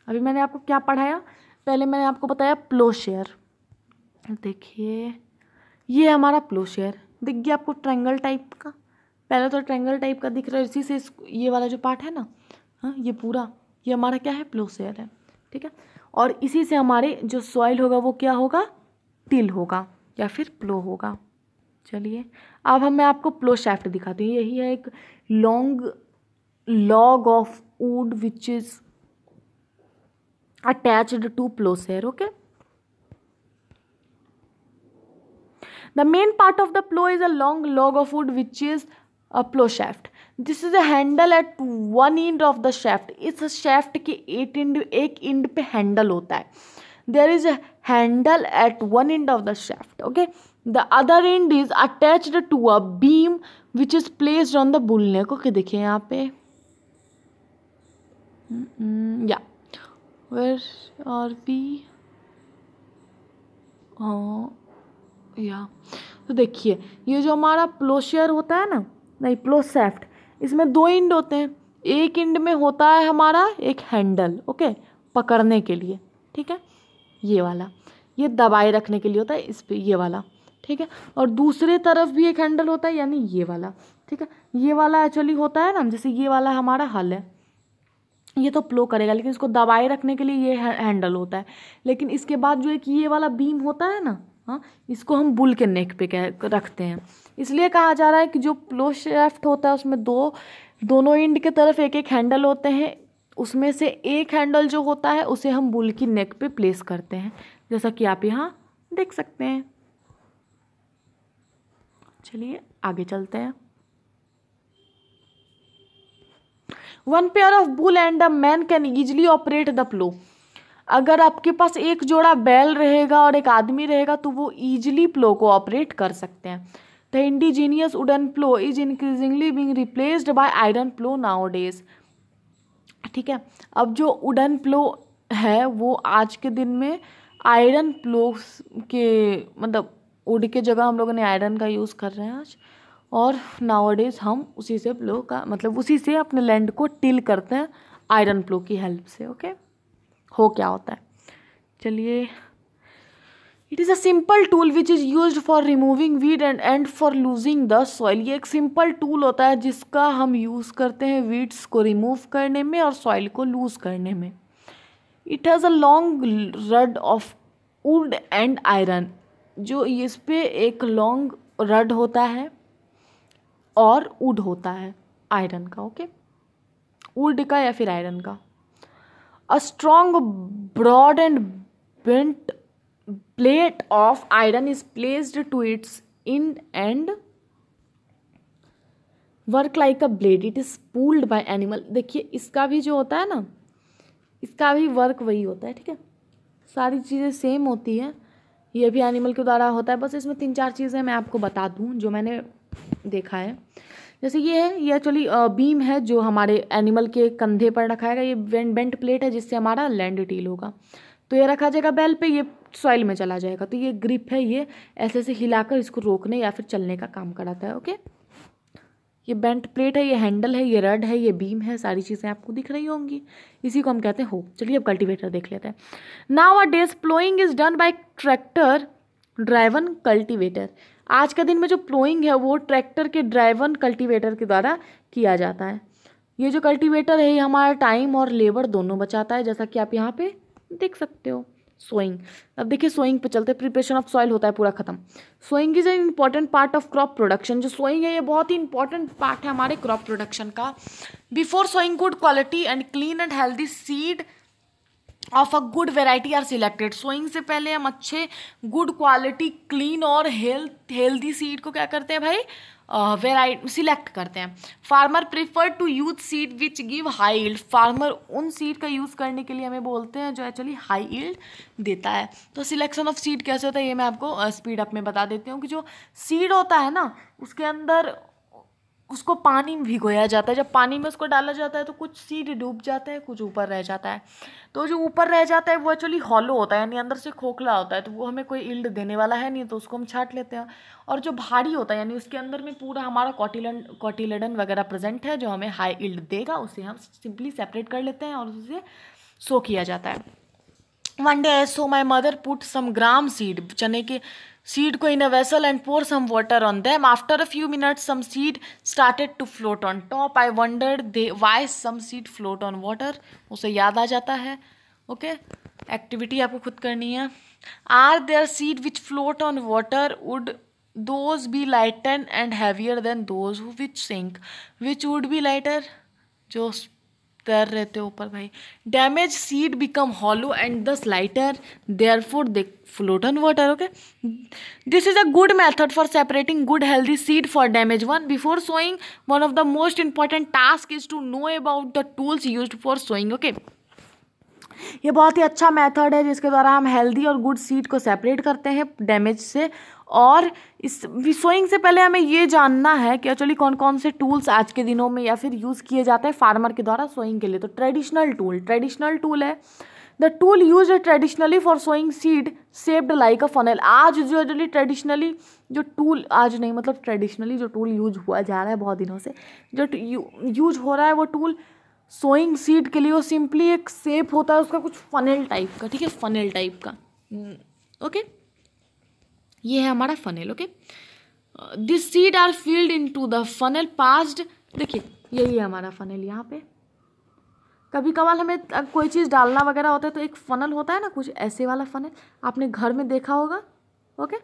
अभी मैंने आपको क्या पढ़ाया पहले मैंने आपको बताया प्लो शेयर देखिए ये हमारा प्लो शेयर दिख गया आपको ट्रैंगल टाइप का पहले तो ट्रैंगल टाइप का दिख रहा है इसी से ये वाला जो पार्ट है ना हाँ ये पूरा ये हमारा क्या है प्लो शेयर है ठीक है और इसी से हमारे जो सॉइल होगा वो क्या होगा टिल होगा या फिर प्लो होगा चलिए अब हम मैं आपको प्लो शेफ्ट दिखाती हूँ यही है एक long log of wood which is attach to ploughshare okay the main part of the plough is a long log of wood which is a plough shaft this is handle at one end of the shaft इस shaft के at end एक end पे handle होता है there is handle at one end of the shaft okay the other end is attached to a beam which is placed on the bull neck okay देखिए यहाँ पे या वेर आर वी या तो देखिए ये जो हमारा प्लोशियर होता है ना नहीं प्लोसेफ्ट इसमें दो इंड होते हैं एक इंड में होता है हमारा एक हैंडल ओके पकड़ने के लिए ठीक है ये वाला ये दबाए रखने के लिए होता है इस पर ये वाला ठीक है और दूसरे तरफ भी एक हैंडल होता है यानी ये वाला ठीक है ये वाला एक्चुअली होता है ना जैसे ये वाला हमारा हल है ये तो प्लो करेगा लेकिन इसको दबाए रखने के लिए ये हैंडल होता है लेकिन इसके बाद जो एक ये वाला बीम होता है ना हाँ इसको हम बुल के नेक पे कह रखते हैं इसलिए कहा जा रहा है कि जो प्लो शेफ्ट होता है उसमें दो दोनों इंड के तरफ एक एक हैंडल होते हैं उसमें से एक हैंडल जो होता है उसे हम बुल की नेक पे प्लेस करते हैं जैसा कि आप यहाँ देख सकते हैं चलिए आगे चलते हैं one pair of bull and a man can easily operate the plough अगर आपके पास एक जोड़ा बैल रहेगा और एक आदमी रहेगा तो वो ईजिली प्लो को ऑपरेट कर सकते हैं the indigenous wooden plough is increasingly being replaced by iron plough nowadays ठीक है अब जो वुडन प्लो है वो आज के दिन में आयरन प्लो के मतलब वुड के जगह हम लोगों ने आयरन का यूज़ कर रहे हैं आज और डेज हम उसी से प्लो का मतलब उसी से अपने लैंड को टिल करते हैं आयरन प्लो की हेल्प से ओके okay? हो क्या होता है चलिए it is a simple tool which is use for removing weed and and for loosing the soil ये एक सिंपल टूल होता है जिसका हम यूज़ करते हैं वीड्स को रिमूव करने में और सॉइल को लूज़ करने में it has a long rod of wood and iron जो इस पर एक लॉन्ग रड होता है और वुड होता है आयरन का ओके वुड का या फिर आयरन का a strong broad and bent plate of iron is placed to its in end work like a blade it is pulled by animal देखिए इसका भी जो होता है ना इसका भी वर्क वही होता है ठीक है सारी चीज़ें सेम होती है ये भी एनिमल के द्वारा होता है बस इसमें तीन चार चीज़ें मैं आपको बता दूँ जो मैंने देखा है जैसे ये है ये एक्चुअली बीम है जो हमारे एनिमल के कंधे पर रखा जाएगा ये बेंट प्लेट है जिससे हमारा लैंड टील होगा तो ये रखा जाएगा बैल पे ये सॉइल में चला जाएगा तो ये ग्रिप है ये ऐसे ऐसे हिलाकर इसको रोकने या फिर चलने का काम कराता है ओके ये बेंट प्लेट है ये हैंडल है ये रड है ये बीम है सारी चीज़ें आपको दिख रही होंगी इसी को हम कहते हैं हो चलिए अब कल्टीवेटर देख लेते हैं nowadays ploughing is done by tractor driven cultivator आज का दिन में जो प्लोइंग है वो ट्रैक्टर के ड्राइवन कल्टीवेटर के द्वारा किया जाता है ये जो कल्टीवेटर है ये हमारा टाइम और लेबर दोनों बचाता है जैसा कि आप यहाँ पे देख सकते हो सोइंग अब देखिए सोइंग पे चलते हैं प्रिपरेशन ऑफ सॉइल होता है पूरा खत्म sowing is an important part of crop production जो सोइंग है ये बहुत ही इंपॉर्टेंट पार्ट है हमारे क्रॉप प्रोडक्शन का before sowing good quality and clean and healthy seed of a good variety are selected sowing से पहले हम अच्छे गुड क्वालिटी क्लीन और हेल्थ हेल्दी सीड को क्या करते हैं भाई वेराइट सिलेक्ट करते हैं farmer prefer to use seed which give high yield farmer उन सीड का यूज़ करने के लिए हमें बोलते हैं जो एक्चुअली हाई ईल्ड देता है तो सिलेक्शन ऑफ सीड कैसे होता है ये मैं आपको स्पीड uh, अप में बता देती हूँ कि जो सीड होता है ना उसके अंदर उसको पानी में भिगोया जाता है जब पानी में उसको डाला जाता है तो कुछ सीड डूब जाता है कुछ ऊपर रह जाता है तो जो ऊपर रह जाता है वो एक्चुअली हॉलो होता है यानी अंदर से खोखला होता है तो वो हमें कोई इल्ड देने वाला है नहीं तो उसको हम छाट लेते हैं और जो भारी होता है यानी उसके अंदर में पूरा हमारा कॉटिलन कॉटिलडन वगैरह प्रेजेंट है जो हमें हाई इल्ड देगा उसे हम सिंपली सेपरेट कर लेते हैं और उसे सो किया जाता है one day so my mother put some gram seed चने के Seed ko in a vessel and pour some water on them. After a few minutes, some seed started to float on top. I wondered they, why some seed float on water. use yaad aa jata hai okay? activity aapko khud karni hai are there seed which float on water would those be lighter and heavier than those who which sink which would be lighter जो तैर रहे थे ऊपर भाई damage seed become hollow and thus lighter therefore they float on water okay this is a good method for separating good healthy seed for damage one before sowing one of the most important task is to know about the tools use for sowing okay ये बहुत ही अच्छा method है जिसके द्वारा हम healthy और good seed को separate करते हैं डैमेज से और इस सोइंग से पहले हमें ये जानना है कि अच्छा, एक्चुअली कौन कौन से टूल्स आज के दिनों में या फिर यूज़ किए जाते हैं फार्मर के द्वारा सोइंग के लिए तो ट्रेडिशनल टूल ट्रेडिशनल टूल है the tool use traditionally for sowing seed shaped like a funnel आज जो एक्चुअली ट्रेडिशनली जो टूल आज नहीं मतलब ट्रेडिशनली जो टूल यूज हुआ जा रहा है बहुत दिनों से जो यूज हो रहा है वो टूल सोइंग सीड के लिए वो सिंपली एक सेप होता है उसका कुछ फनल टाइप का ठीक है फनल टाइप का ओके hmm, okay? ये है हमारा funnel okay this seed are filled in to the funnel passed देखिए यही है हमारा फनेल यहाँ पे कभी कभार हमें कोई चीज़ डालना वगैरह होता है तो एक फनल होता है ना कुछ ऐसे वाला फनल आपने घर में देखा होगा ओके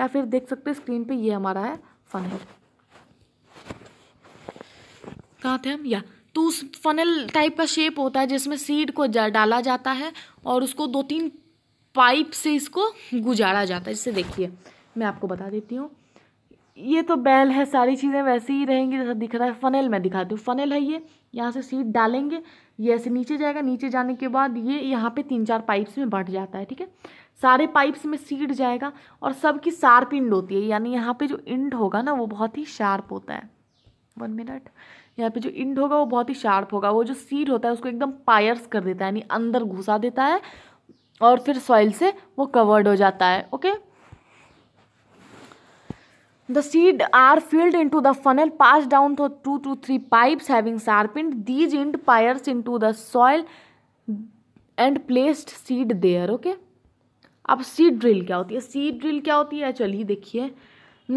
या फिर देख सकते हैं स्क्रीन पे ये हमारा है फनल कहाँ थे हम या तो उस फनल टाइप का शेप होता है जिसमें सीड को जा, डाला जाता है और उसको दो तीन पाइप से इसको गुजारा जाता है जैसे देखिए मैं आपको बता देती हूँ ये तो बैल है सारी चीज़ें वैसे ही रहेंगी जैसा दिख रहा है फनल मैं दिखाती हूँ फनल है ये यहाँ से सीट डालेंगे ये ऐसे नीचे जाएगा नीचे जाने के बाद ये यहाँ पे तीन चार पाइप्स में बढ़ जाता है ठीक है सारे पाइप्स में सीट जाएगा और सबकी शार्प इंड होती है यानी यहाँ पर जो इंड होगा ना वो बहुत ही शार्प होता है वन मिनट यहाँ पे जो इंड होगा वो बहुत ही शार्प होगा वो जो सीट होता है उसको एकदम पायर्स कर देता है यानी अंदर घुसा देता है और फिर सॉइल से वो कवर्ड हो जाता है okay the seed are filled to the funnel pass down through two two three pipe having sharp end these end pierce to the soil and placed seed there okay अब सीड ड्रिल क्या होती है seed drill क्या होती है चलिए देखिए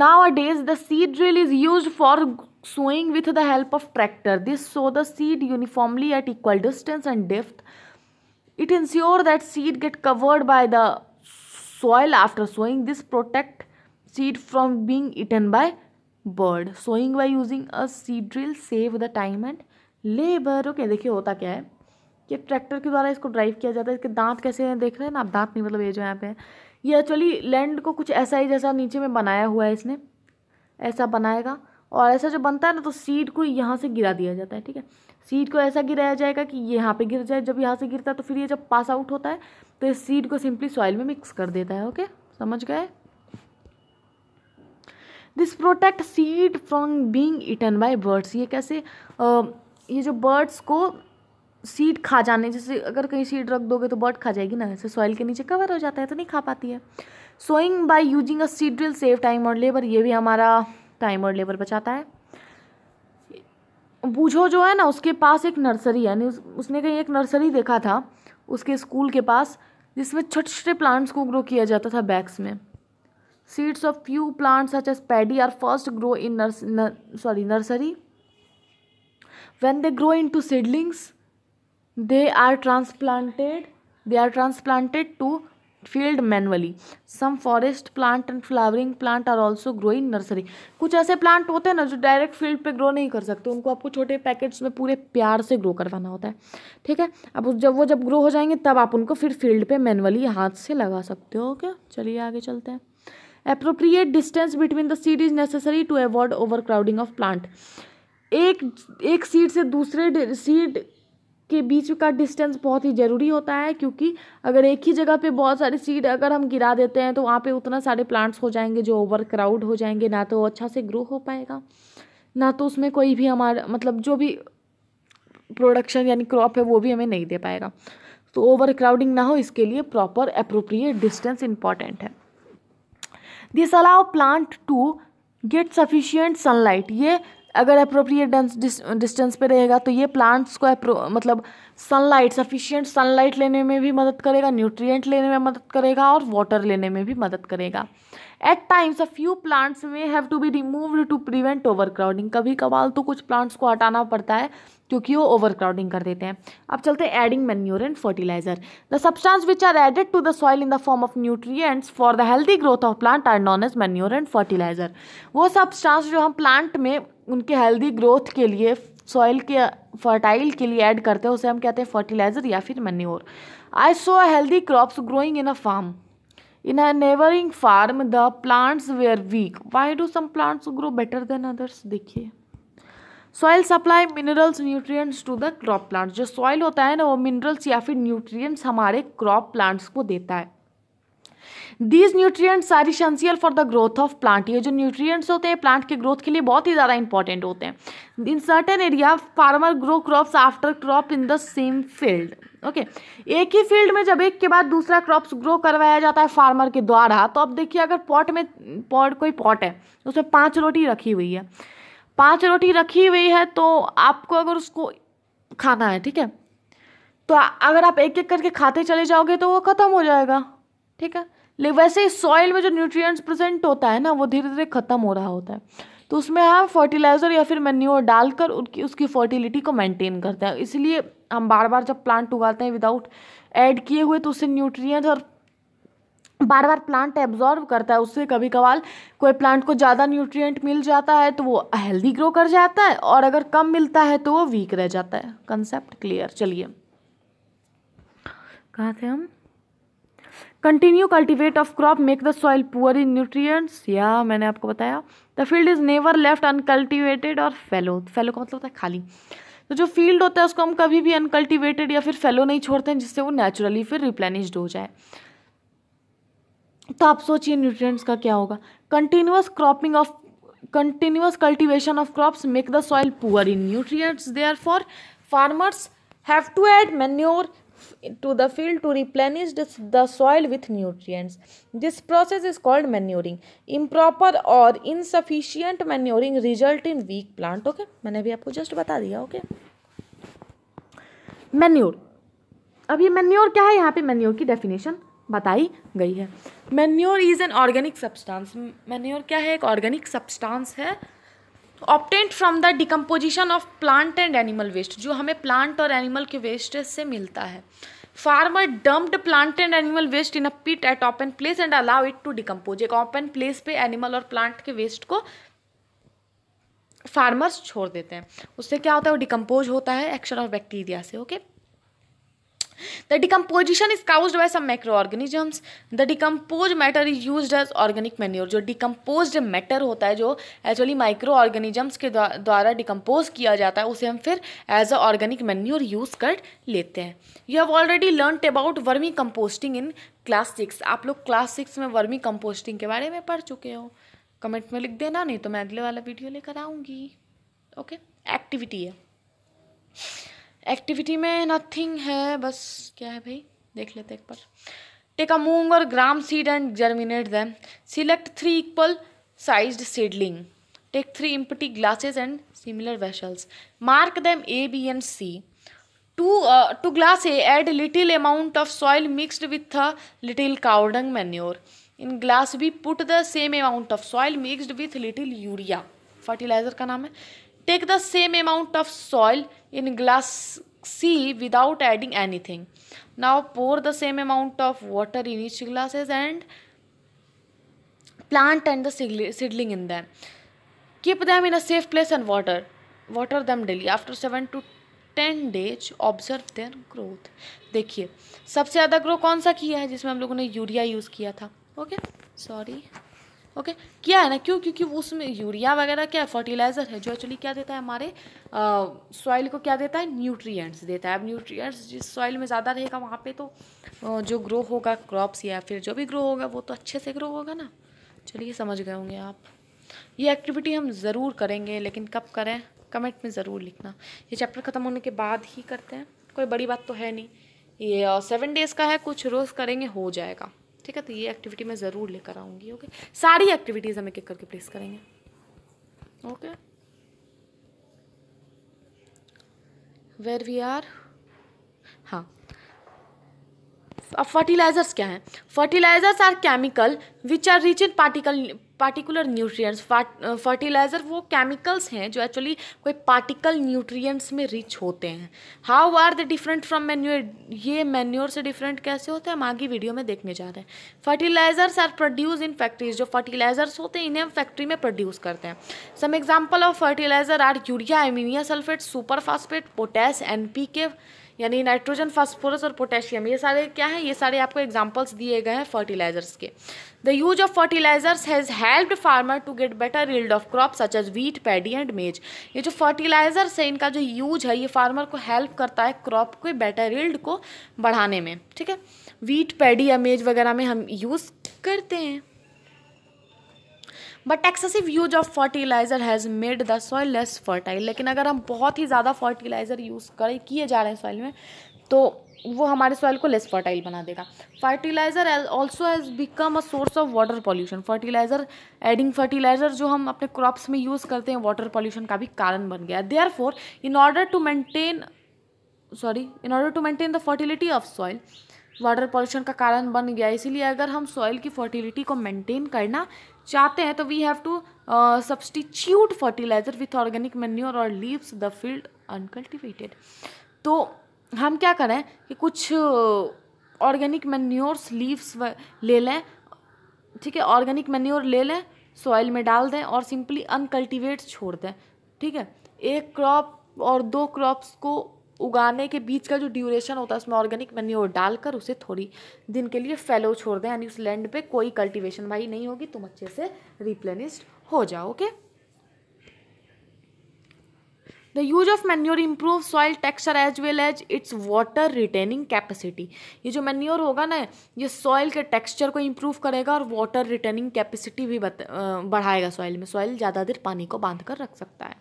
nowadays the seed drill is use for sowing with the help of tractor this sow the seed uniformly at equal distance and depth it ensure that seed get covered by the soil after sowing this protect seed from being eaten by bird sowing by using a seed drill save the time and labour okay देखिए होता क्या है कि tractor के द्वारा इसको drive किया जाता है इसके दांत कैसे हैं देख रहे हैं ना आप दांत नहीं मतलब ये जो यहाँ पे है ये एक्चुअली लैंड को कुछ ऐसा ही जैसा नीचे में बनाया हुआ है इसने ऐसा बनाएगा और ऐसा जो बनता है ना तो सीड को यहाँ से गिरा दिया जाता है ठीक है सीड को ऐसा गिराया जाएगा कि ये यहाँ पे गिर जाए जब यहाँ से गिरता है तो फिर ये जब पास आउट होता है तो इस सीड को सिंपली सॉइल में मिक्स कर देता है ओके समझ गए this protect seed from being eaten by birds ये कैसे आ, ये जो बर्ड्स को सीड खा जाने जैसे अगर कहीं सीड रख दोगे तो बर्ड खा जाएगी ना ऐसे सॉइल के नीचे कवर हो जाता है तो नहीं खा पाती है sowing by using a seed drill save time और लेबर ये भी हमारा टाइम और लेबर बचाता है बूझो जो है ना उसके पास एक नर्सरी है उसने कहीं एक नर्सरी देखा था उसके स्कूल के पास जिसमें छोटे छोटे प्लांट्स को ग्रो किया जाता था बैग्स में seeds of few plants such as paddy are first grow in nurse sorry nursery they grow into seedlings they are transplanted they are transplanted to field manually some forest plant and flowering plant are also growing nursery कुछ ऐसे plant होते हैं ना जो direct field पे grow नहीं कर सकते उनको आपको छोटे पैकेट्स में पूरे प्यार से ग्रो करवाना होता है ठीक है अब जब वो जब ग्रो हो जाएंगे तब आप उनको फिर फील्ड पे मैनुअली हाथ से लगा सकते हो ओके चलिए आगे चलते हैं appropriate distance between the seed is necessary to avoid over crowding of plant एक एक सीड से दूसरे सीड के बीच का डिस्टेंस बहुत ही ज़रूरी होता है क्योंकि अगर एक ही जगह पे बहुत सारे सीड अगर हम गिरा देते हैं तो वहाँ पे उतना सारे प्लांट्स हो जाएंगे जो ओवर क्राउड हो जाएंगे ना तो अच्छा से ग्रो हो पाएगा ना तो उसमें कोई भी हमारा मतलब जो भी प्रोडक्शन यानी क्रॉप है वो भी हमें नहीं दे पाएगा तो ओवर क्राउडिंग ना हो इसके लिए प्रॉपर अप्रोप्रिएट डिस्टेंस इंपॉर्टेंट है this allow plant to get sufficient sunlight ये अगर अप्रोप्रिएट डिस्टेंस पे रहेगा तो ये प्लांट्स को मतलब सनलाइट सफिशियंट सनलाइट लेने में भी मदद करेगा न्यूट्रिएंट लेने में मदद करेगा और वाटर लेने में भी मदद करेगा at times a few plants may have to be removed to prevent overcrowding कभी कभार तो कुछ प्लांट्स को हटाना पड़ता है क्योंकि वो ओवरक्राउडिंग कर देते हैं अब चलते हैं adding manure and fertiliser the substance which are added to the soil in the form of nutrients for the healthy growth of plant are known as manure and fertiliser वो सब्सटेंस जो हम plant में उनके healthy growth के लिए soil के fertile के लिए ऐड करते हैं उसे हम कहते हैं फर्टिलाइजर या फिर manure I saw healthy crops growing in a farm in a neighboring farm the plants were weak why do some plants grow better than others देखिए soil supply minerals nutrients to the crop plants जो soil होता है ना वो minerals या फिर nutrients हमारे crop plants को देता है these nutrients are essential for the growth of plant ये जो न्यूट्रिएंट्स होते हैं प्लांट के ग्रोथ के लिए बहुत ही ज़्यादा इंपॉर्टेंट होते हैं in certain area farmer grow crops after crop in the same field okay एक ही फील्ड में जब एक के बाद दूसरा क्रॉप्स ग्रो करवाया जाता है फार्मर के द्वारा तो अब देखिए अगर पॉट में पॉट कोई पॉट है तो उसमें पाँच रोटी रखी हुई है पाँच रोटी रखी हुई है तो आपको अगर उसको खाना है ठीक है तो अगर आप एक एक करके खाते चले जाओगे तो वो ख़त्म हो जाएगा ठीक है लेकिन वैसे ही सॉइल में जो न्यूट्रिएंट्स प्रेजेंट होता है ना वो धीरे धीरे ख़त्म हो रहा होता है तो उसमें हम हाँ फर्टिलाइज़र या फिर मेन्यूर डालकर उनकी उसकी फर्टिलिटी को मेंटेन करते हैं इसलिए हम बार बार जब प्लांट उगाते हैं विदाउट ऐड किए हुए तो उससे न्यूट्रिएंट्स और बार बार प्लांट एब्जॉर्व करता है उससे कभी कभार कोई प्लांट को ज़्यादा न्यूट्रिएंट मिल जाता है तो वो हेल्दी ग्रो कर जाता है और अगर कम मिलता है तो वो वीक रह जाता है कंसेप्ट क्लियर चलिए कहाँ थे हम continue cultivate of crop make the soil poor in nutrients या मैंने आपको बताया the field is never left uncultivated और फेलो फेलो का मतलब होता है खाली तो जो फील्ड होता है उसको हम कभी भी अनकल्टिवेटेड या फिर फेलो नहीं छोड़ते हैं जिससे वो नेचुरली फिर रिप्लेनिश्ड हो जाए तो आप सोचिए न्यूट्रिएंट्स का क्या होगा continuous cropping of continuous cultivation of crops make the soil poor in nutrients therefore farmers have to add manure to the field to replenish the soil with nutrients. This process is called manuring. Improper or insufficient manuring result in weak plant. Okay, मैंने भी आपको just बता दिया. Okay. Manure अब ये manure क्या है यहाँ पे मैन्योर की डेफिनेशन बताई गई है manure is an organic substance manure क्या है एक ऑर्गेनिक सब्सटेंस है obtained from the decomposition of plant and animal waste जो हमें प्लांट और एनिमल के वेस्ट से मिलता है farmer dumped plant and animal waste in a pit at open place and allow it to decompose एक open place पे animal और प्लांट के वेस्ट को फार्मर्स छोड़ देते हैं उससे क्या होता है वो डिकम्पोज होता है एक्शन ऑफ बैक्टीरिया से okay okay? The decomposition is caused by some microorganisms. The decomposed matter is used as organic manure. जो decomposed matter होता है जो actually microorganisms के द्वारा decompose किया जाता है उसे हम फिर as a organic manure use कर लेते हैं You have already learnt about vermi composting in class six आप लोग class सिक्स में वर्मी composting के बारे में पढ़ चुके हो कमेंट में लिख देना नहीं तो मैं अगले वाला वीडियो लेकर आऊँगी ओके एक्टिविटी है एक्टिविटी में नथिंग है बस क्या है भाई देख लेते एक बार टेक अ मूंग और gram seed and germinate them select three equal size seedling take three empty glasses and similar vessels mark them A B and C to to glass A add little amount of soil mixed with little cow dung manure in glass B put the same amount of soil mixed with little urea fertiliser का नाम है take the same amount of soil in glass C without adding any thing now pour the same amount of water in each glasses and plant and seedling in them keep them in a safe place and water water them daily after seven to ten days observe their growth देखिए सबसे ज़्यादा grow कौन सा किया है जिसमें हम लोगों ने यूरिया यूज़ किया था ओके सॉरी ओके okay? क्या है ना क्यों क्योंकि उसमें यूरिया वगैरह क्या है फर्टिलाइज़र है जो एक्चुअली क्या देता है हमारे सॉइल को क्या देता है न्यूट्रिएंट्स देता है अब न्यूट्रिएंट्स जिस सॉइल में ज़्यादा रहेगा वहाँ पे तो जो ग्रो होगा क्रॉप्स या फिर जो भी ग्रो होगा वो तो अच्छे से ग्रो होगा ना चलिए समझ गए होंगे आप ये एक्टिविटी हम ज़रूर करेंगे लेकिन कब करें कमेंट में ज़रूर लिखना ये चैप्टर ख़त्म होने के बाद ही करते हैं कोई बड़ी बात तो है नहीं ये सेवन डेज़ का है कुछ रोज़ करेंगे हो जाएगा ठीक है तो ये एक्टिविटी मैं ज़रूर लेकर आऊँगी ओके सारी एक्टिविटीज़ हम एक एक करके प्लेस करेंगे ओके वेर वी आर हाँ अब फर्टिलाइजर्स क्या हैं fertilisers are chemical which are rich in particle particular nutrients fertiliser वो केमिकल्स हैं जो एक्चुअली कोई पार्टिकल न्यूट्रिएंट्स में रिच होते हैं how are the different from manure ये मैन्योर से डिफरेंट कैसे होते हैं हम आगे वीडियो में देखने जा रहे हैं fertilisers are produce in factories जो फर्टिलाइजर्स होते हैं इन्हें हम फैक्ट्री में प्रोड्यूस करते हैं some example of fertiliser are urea ammonia sulphate super phosphate potash N P K यानी नाइट्रोजन फास्फोरस और पोटेशियम ये सारे क्या है ये सारे आपको एग्जाम्पल्स दिए गए हैं फर्टिलाइजर्स के The use of fertilizers has helped farmer to get better yield of crops such as wheat, paddy and maize. ये जो fertilizers है इनका जो use है ये farmer को help करता है crop के better yield को बढ़ाने में ठीक है wheat, paddy या maize वगैरह में हम use करते हैं but excessive use of fertiliser has made the soil less fertile लेकिन अगर हम बहुत ही ज़्यादा फर्टिलाइज़र यूज़ करें किए जा रहे हैं सॉइल में तो वो हमारे सॉइल को लेस फर्टाइल बना देगा fertiliser also has become a source of water pollution fertiliser adding fertiliser जो हम अपने क्रॉप्स में यूज़ करते हैं वाटर पॉल्यूशन का भी कारण बन गया therefore in order to maintain sorry in order to maintain the fertility of soil water pollution का कारण बन गया इसीलिए अगर हम सॉइल की फर्टिलिटी को मेंटेन करना चाहते हैं तो we have to substitute fertiliser with organic manure और लीव्स द फील्ड अनकल्टिवेटेड तो हम क्या करें कि कुछ ऑर्गेनिक मेन्योर्स लीव्स ले लें ठीक है ऑर्गेनिक मेन्योर ले लें सॉइल में डाल दें और सिंपली अनकल्टिवेट छोड़ दें ठीक है एक क्रॉप और दो क्रॉप्स को उगाने के बीच का जो ड्यूरेशन होता है उसमें ऑर्गेनिक मेन्योर डालकर उसे थोड़ी दिन के लिए फैलो छोड़ दें यानी उस लैंड पे कोई कल्टीवेशन भाई नहीं होगी तुम अच्छे से रिप्लेनिस्ड हो जाओ okay okay? The use of manure improve soil texture as well as its water retaining capacity ये जो मैन्योर होगा ना ये सॉइल के टेक्सचर को इम्प्रूव करेगा और वाटर रिटेनिंग कैपेसिटी भी बढ़ाएगा सॉइल में सॉइल ज़्यादा देर पानी को बांध कर रख सकता है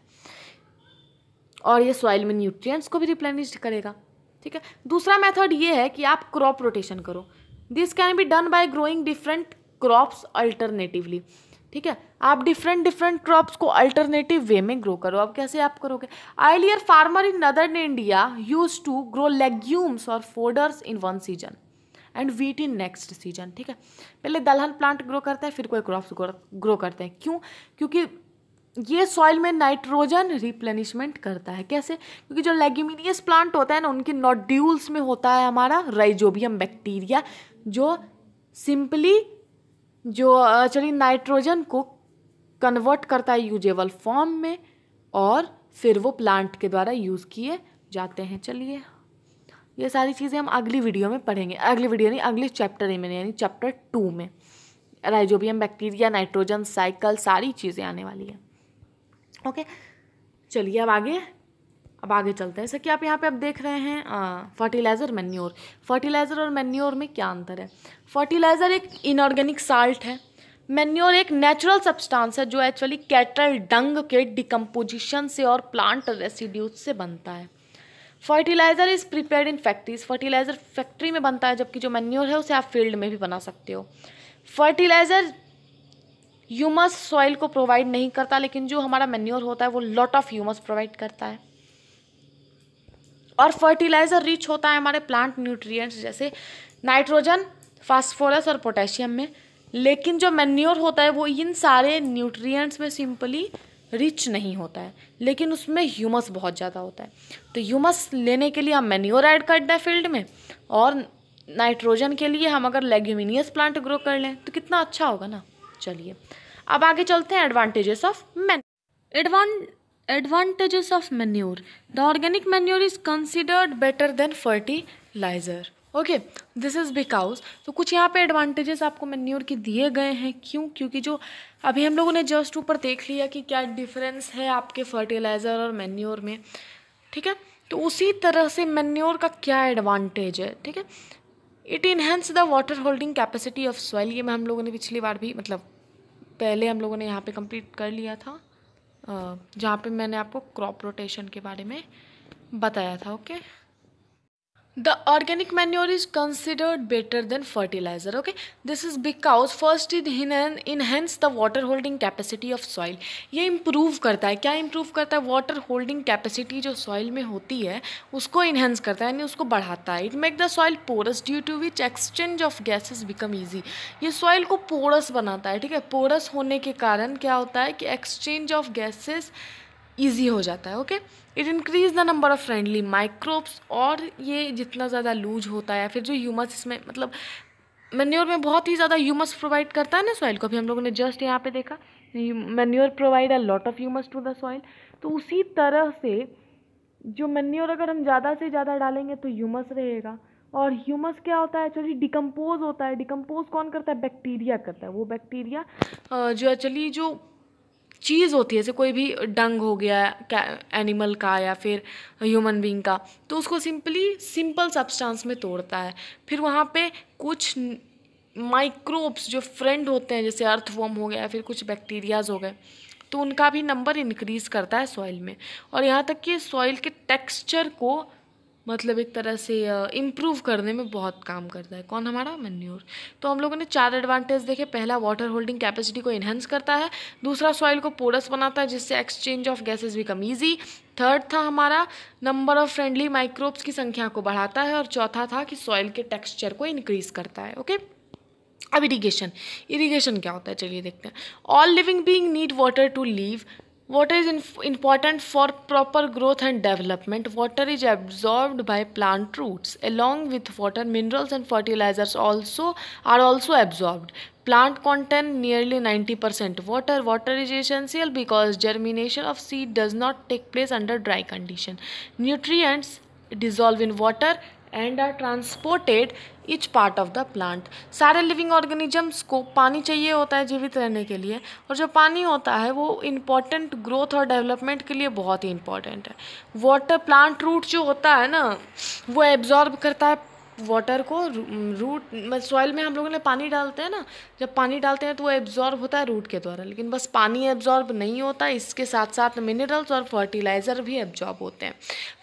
और ये सॉइल में न्यूट्रिएंट्स को भी रिप्लेनिश करेगा ठीक है दूसरा मेथड ये है कि आप क्रॉप रोटेशन करो this can be done by growing different crops alternatively ठीक है आप डिफरेंट डिफरेंट क्रॉप्स को अल्टरनेटिव वे में ग्रो करो अब कैसे आप करोगे earlier farmer in northern India used to grow legumes और fodders in one season and wheat in next season ठीक है पहले दलहन प्लांट ग्रो करते हैं फिर कोई क्रॉप्स ग्रो करते हैं क्यों क्योंकि ये सॉइल में नाइट्रोजन रिप्लेनिशमेंट करता है कैसे क्योंकि जो लेग्यूमिनियस प्लांट होता है ना उनके नोड्यूल्स में होता है हमारा राइजोबियम बैक्टीरिया जो सिंपली जो एक्चुअली नाइट्रोजन को कन्वर्ट करता है यूजेबल फॉर्म में और फिर वो प्लांट के द्वारा यूज़ किए जाते हैं चलिए ये सारी चीज़ें हम अगली वीडियो में पढ़ेंगे अगली वीडियो नहीं अगले चैप्टर में यानी चैप्टर टू में राइजोबियम बैक्टीरिया नाइट्रोजन साइकिल सारी चीज़ें आने वाली है ओके चलिए अब आगे अब आगे चलते हैं जैसे कि आप यहाँ पे अब देख रहे हैं फर्टिलाइज़र मैन्योर फर्टिलाइज़र और मैन्योर में क्या अंतर है फर्टिलाइज़र एक इनऑर्गेनिक साल्ट है मैन्योर एक नेचुरल सब्सटेंस है जो एक्चुअली कैटल डंग के डिकम्पोजिशन से और प्लांट रेसिड्यूज से बनता है fertiliser is prepare in factories fertiliser factory में बनता है जबकि जो मैन्योर है उसे आप फील्ड में भी बना सकते हो फर्टिलाइज़र ह्यूमस सॉइल को प्रोवाइड नहीं करता लेकिन जो हमारा मैन्योर होता है वो लॉट ऑफ ह्यूमस प्रोवाइड करता है और फर्टिलाइज़र रिच होता है हमारे प्लांट न्यूट्रिएंट्स जैसे नाइट्रोजन फास्फोरस और पोटेशियम में लेकिन जो मैन्योर होता है वो इन सारे न्यूट्रिएंट्स में सिंपली रिच नहीं होता है लेकिन उसमें ह्यूमस बहुत ज़्यादा होता है तो ह्यूमस लेने के लिए हम मैन्योर ऐड करते हैं फील्ड में और नाइट्रोजन के लिए हम अगर लेग्यूमिनियस प्लांट ग्रो कर लें तो कितना अच्छा होगा ना चलिए अब आगे चलते हैं advantages of man advan advantages of manure the organic manure is considered better than fertiliser okay this is because तो कुछ यहाँ पे एडवांटेजेस आपको मेन्योर के दिए गए हैं क्यों क्योंकि जो अभी हम लोगों ने जस्ट ऊपर देख लिया कि क्या डिफरेंस है आपके फर्टिलाइज़र और मेन्योर में ठीक है तो उसी तरह से मेन्योर का क्या एडवांटेज है ठीक है it enhance the water holding capacity of soil ये मैं हम लोगों ने पिछली बार भी मतलब पहले हम लोगों ने यहाँ पे कंप्लीट कर लिया था जहाँ पे मैंने आपको क्रॉप रोटेशन के बारे में बताया था okay the organic manure is considered better than fertilizer okay this is because first it enhance the water holding capacity of soil ये improve करता है क्या improve करता है water holding capacity जो soil में होती है उसको enhance करता है यानी उसको बढ़ाता है it make the soil porous due to which exchange of gases become easy ये soil को porous बनाता है ठीक है porous होने के कारण क्या होता है कि exchange of gases easy हो जाता है okay okay? It increase the number of friendly microbes और ये जितना ज़्यादा लूज होता है फिर जो ह्यूमस इसमें मतलब मेन्योर में बहुत ही ज़्यादा ह्यूमस प्रोवाइड करता है ना सॉइल को अभी हम लोगों ने जस्ट यहाँ पे देखा manure provide a lot of humus to the soil तो उसी तरह से जो मेन्योर अगर हम ज़्यादा से ज़्यादा डालेंगे तो ह्यूमस रहेगा और ह्यूमस क्या होता है एक्चुअली डिकम्पोज होता है डिकम्पोज कौन करता है बैक्टीरिया करता है वो बैक्टीरिया जो एक्चुअली जो चीज़ होती है जैसे कोई भी डंग हो गया एनिमल का या फिर ह्यूमन बींग का तो उसको सिंपली सिंपल सब्सटेंस में तोड़ता है फिर वहाँ पे कुछ माइक्रोब्स जो फ्रेंड होते हैं जैसे अर्थवॉम हो गया फिर कुछ बैक्टीरियाज हो गए तो उनका भी नंबर इंक्रीज़ करता है सॉइल में और यहाँ तक कि सॉइल के टेक्सचर को मतलब एक तरह से इम्प्रूव करने में बहुत काम करता है कौन हमारा मन्योर तो हम लोगों ने चार एडवांटेज देखे पहला वाटर होल्डिंग कैपेसिटी को इन्हेंस करता है दूसरा सॉइल को पोरस बनाता है जिससे exchange of gases become easy third था हमारा नंबर ऑफ फ्रेंडली माइक्रोब्स की संख्या को बढ़ाता है और चौथा था कि सॉइल के टेक्स्चर को इनक्रीज करता है ओके अब इरीगेशन इरीगेशन क्या होता है चलिए देखते हैं all living being need water to live Water is important for proper growth and development. Water is absorbed by plant roots. Along with water, minerals and fertilizers also are also absorbed. Plant contain nearly 90% water. Water is essential because germination of seed does not take place under dry condition. Nutrients dissolve in water and are transported each part of the plant सारे living organisms को पानी चाहिए होता है जीवित रहने के लिए और जो पानी होता है वो इम्पॉर्टेंट ग्रोथ और डेवलपमेंट के लिए बहुत ही इम्पॉर्टेंट है वाटर प्लांट रूट जो होता है ना वो एब्जॉर्ब करता है वाटर को रूट mm, मतलब सॉइल में हम लोगों ने पानी डालते हैं ना जब पानी डालते हैं तो वो एब्जॉर्ब होता है रूट के द्वारा लेकिन बस पानी एब्जॉर्ब नहीं होता इसके साथ साथ मिनरल्स और फर्टिलाइज़र भी एब्जॉर्ब होते हैं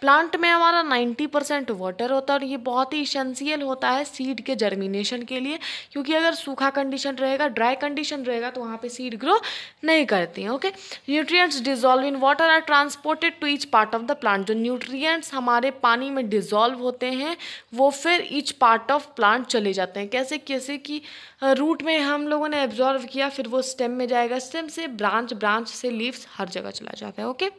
प्लांट में हमारा 90 परसेंट वाटर होता है और ये बहुत ही इसेंशियल होता है सीड के जर्मिनेशन के लिए क्योंकि अगर सूखा कंडीशन रहेगा ड्राई कंडीशन रहेगा तो वहाँ पर सीड ग्रो नहीं करती हैं okay nutrients dissolve in water are transported to each part of the plant जो न्यूट्रियट्स हमारे पानी में डिजॉल्व होते हैं वो फिर ईच पार्ट ऑफ प्लांट चले जाते हैं कैसे कैसे कि रूट में हम लोगों ने एब्जॉर्व किया फिर वो स्टेम में जाएगा स्टेम से ब्रांच ब्रांच से लीव्स हर जगह चला जाता है ओके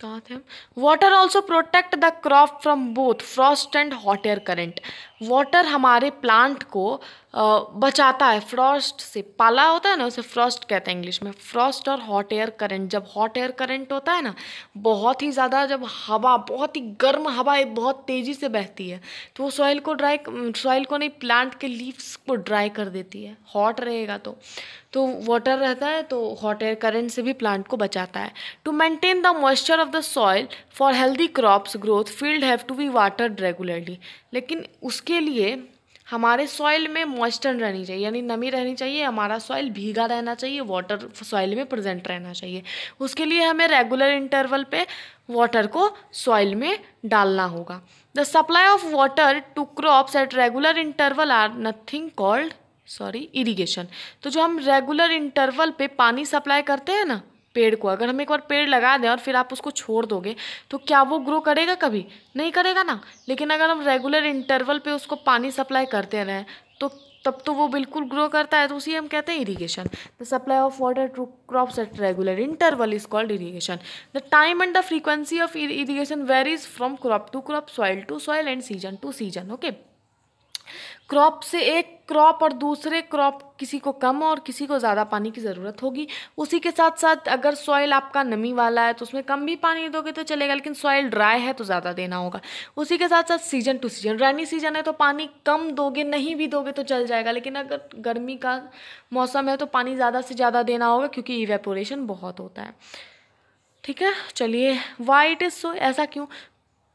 कहा थे हम water also protect the crop from both frost and hot air current water हमारे प्लांट को बचाता है फ्रॉस्ट से पाला होता है ना उसे फ्रॉस्ट कहते हैं इंग्लिश में फ्रॉस्ट और हॉट एयर करंट जब हॉट एयर करंट होता है ना बहुत ही ज़्यादा जब हवा बहुत ही गर्म हवा बहुत तेज़ी से बहती है तो वो सॉइल को ड्राई सॉइल को नहीं प्लांट के लीव्स को ड्राई कर देती है हॉट रहेगा तो तो वाटर रहता है तो हॉट एयर करंट से भी प्लांट को बचाता है to maintain the moisture of the soil for healthy crops growth field have to be watered regularly लेकिन उस उसके लिए हमारे सॉइल में मॉइस्चर रहनी चाहिए यानी नमी रहनी चाहिए हमारा सॉइल भीगा रहना चाहिए वाटर सॉइल में प्रेजेंट रहना चाहिए उसके लिए हमें रेगुलर इंटरवल पे वाटर को सॉइल में डालना होगा the supply of water to crops at regular interval are nothing called sorry irrigation तो जो हम रेगुलर इंटरवल पे पानी सप्लाई करते हैं ना पेड़ को अगर हम एक बार पेड़ लगा दें और फिर आप उसको छोड़ दोगे तो क्या वो ग्रो करेगा कभी नहीं करेगा ना लेकिन अगर हम रेगुलर इंटरवल पे उसको पानी सप्लाई करते रहें तो तब तो वो बिल्कुल ग्रो करता है तो उसी हम कहते हैं irrigation the supply of water to crops at regular interval is called irrigation the time and the frequency of irrigation varies from crop to crop soil to soil and season to season okay crop से एक crop और दूसरे crop किसी को कम और किसी को ज़्यादा पानी की ज़रूरत होगी उसी के साथ साथ अगर सॉइल आपका नमी वाला है तो उसमें कम भी पानी दोगे तो चलेगा लेकिन सॉइल ड्राई है तो ज़्यादा देना होगा उसी के साथ साथ season to season rainy season है तो पानी कम दोगे नहीं भी दोगे तो चल जाएगा लेकिन अगर गर्मी का मौसम है तो पानी ज़्यादा से ज़्यादा देना होगा क्योंकि इवेपोरेशन बहुत होता है ठीक है चलिए वाइट इज सो ऐसा क्यों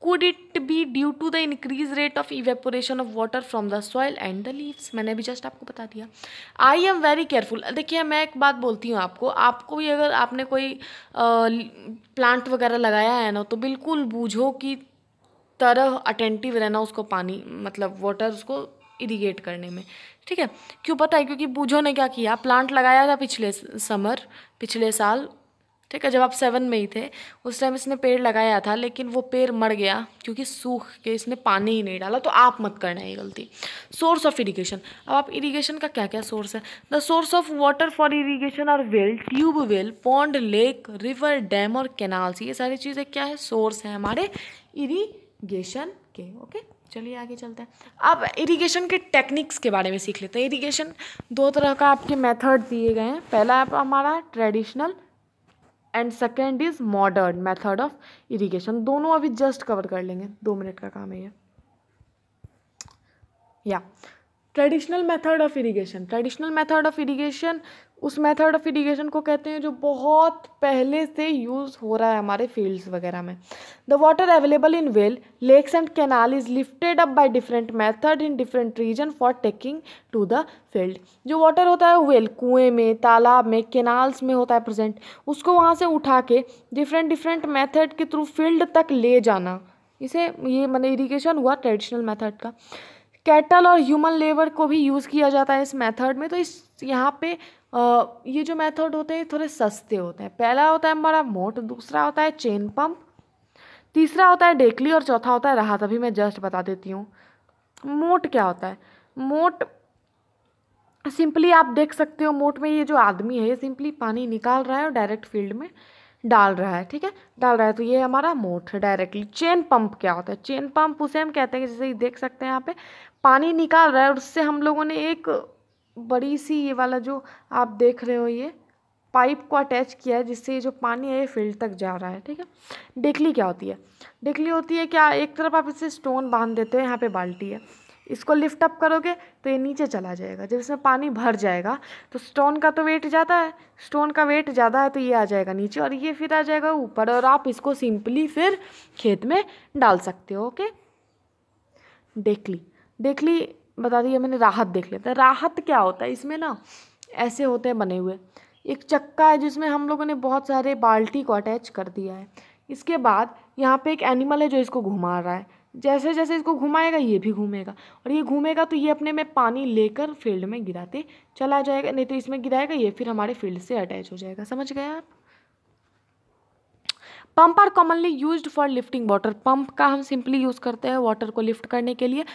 could it be due to the increase rate of evaporation of water from the soil and the leaves मैंने अभी जस्ट आपको बता दिया आई एम वेरी केयरफुल देखिए मैं एक बात बोलती हूँ आपको आपको भी अगर आपने कोई प्लांट वगैरह लगाया है ना तो बिल्कुल बूझो की तरह अटेंटिव रहना उसको पानी मतलब वाटर उसको इरीगेट करने में ठीक है क्यों पता है क्योंकि बूझो ने क्या किया प्लांट लगाया था पिछले समर पिछले साल ठीक है जब आप सेवन में ही थे उस टाइम इसने पेड़ लगाया था लेकिन वो पेड़ मर गया क्योंकि सूख के इसने पानी ही नहीं डाला तो आप मत करना ये गलती सोर्स ऑफ इरीगेशन अब आप इरीगेशन का क्या क्या सोर्स है the source of water for irrigation और well tube well pond lake river dam और कैनाल्स ये सारी चीज़ें क्या है सोर्स है हमारे इरीगेशन के ओके चलिए आगे चलते हैं अब इरिगेशन के टेक्निक्स के बारे में सीख लेते हैं इरिगेशन दो तरह का आपके मेथड दिए गए हैं पहला आप हमारा traditional and second is modern method of irrigation दोनों अभी जस्ट कवर कर लेंगे दो मिनट का काम है ये या traditional method of irrigation traditional method of irrigation उस मेथड ऑफ इरीगेशन को कहते हैं जो बहुत पहले से यूज़ हो रहा है हमारे फील्ड्स वगैरह में the water available in well lakes and canal is lifted up by different method in different region for taking to the field जो वाटर होता है वेल कुएं में तालाब में कैनाल्स में होता है प्रेजेंट उसको वहाँ से उठा के डिफरेंट डिफरेंट मैथड के थ्रू फील्ड तक ले जाना इसे ये मैंने इरीगेशन हुआ ट्रेडिशनल मैथड का कैटल और ह्यूमन लेबर को भी यूज़ किया जाता है इस मेथड में तो इस यहाँ पे ये जो मेथड होते हैं थोड़े सस्ते होते हैं पहला होता है हमारा मोट दूसरा होता है चेन पंप तीसरा होता है डेकली और चौथा होता है राहत अभी मैं जस्ट बता देती हूँ मोट क्या होता है मोट सिंपली आप देख सकते हो मोट में ये जो आदमी है ये सिंपली पानी निकाल रहा है और डायरेक्ट फील्ड में डाल रहा है ठीक है डाल रहा है तो ये हमारा मोट है डायरेक्टली चेन पंप क्या होता है चेन पंप उसे हम कहते हैं जैसे देख सकते हैं यहाँ पे पानी निकाल रहा है और उससे हम लोगों ने एक बड़ी सी ये वाला जो आप देख रहे हो ये पाइप को अटैच किया है जिससे ये जो पानी है ये फील्ड तक जा रहा है ठीक है डेकली क्या होती है डेकली होती है क्या एक तरफ आप इसे स्टोन बांध देते हो यहाँ पे बाल्टी है इसको लिफ्ट अप करोगे तो ये नीचे चला जाएगा जब इसमें पानी भर जाएगा तो स्टोन का तो वेट ज़्यादा है स्टोन का वेट ज़्यादा है तो ये आ जाएगा नीचे और ये फिर आ जाएगा ऊपर और आप इसको सिंपली फिर खेत में डाल सकते हो ओके डेकली डेकली बता दिया मैंने राहत देख लेता राहत क्या होता है इसमें ना ऐसे होते हैं बने हुए एक चक्का है जिसमें हम लोगों ने बहुत सारे बाल्टी को अटैच कर दिया है इसके बाद यहाँ पे एक एनिमल है जो इसको घुमा रहा है जैसे जैसे इसको घुमाएगा ये भी घूमेगा और ये घूमेगा तो ये अपने में पानी लेकर फील्ड में गिराते चला जाएगा नहीं तो इसमें गिराएगा ये फिर हमारे फील्ड से अटैच हो जाएगा समझ गए आप pump are commonly use for lifting water pump का हम सिंपली यूज़ करते हैं वाटर को लिफ्ट करने के लिए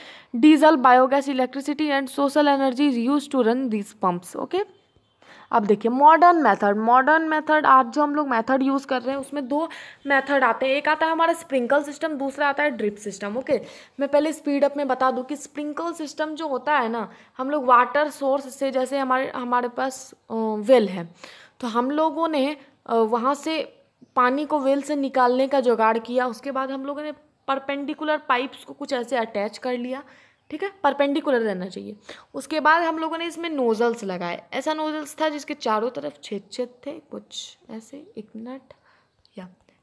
diesel biogas electricity and social energy is use to run these pumps okay अब देखिए मॉडर्न मेथड मॉडर्न मेथड आज जो हम लोग मेथड यूज़ कर रहे हैं उसमें दो मेथड आते हैं एक आता है हमारा स्प्रिंकल सिस्टम दूसरा आता है ड्रिप सिस्टम ओके मैं पहले स्पीड अप में बता दूं कि स्प्रिंकल सिस्टम जो होता है ना हम लोग वाटर सोर्स से जैसे हमारे हमारे पास वेल है तो हम लोगों ने वहाँ से पानी को वेल से निकालने का जुगाड़ किया उसके बाद हम लोगों ने परपेंडिकुलर पाइप्स को कुछ ऐसे अटैच कर लिया ठीक है परपेंडिकुलर रहना चाहिए उसके बाद हम लोगों ने इसमें नोज़ल्स लगाए ऐसा नोज़ल्स था जिसके चारों तरफ छेद छेद थे कुछ ऐसे एक मिनट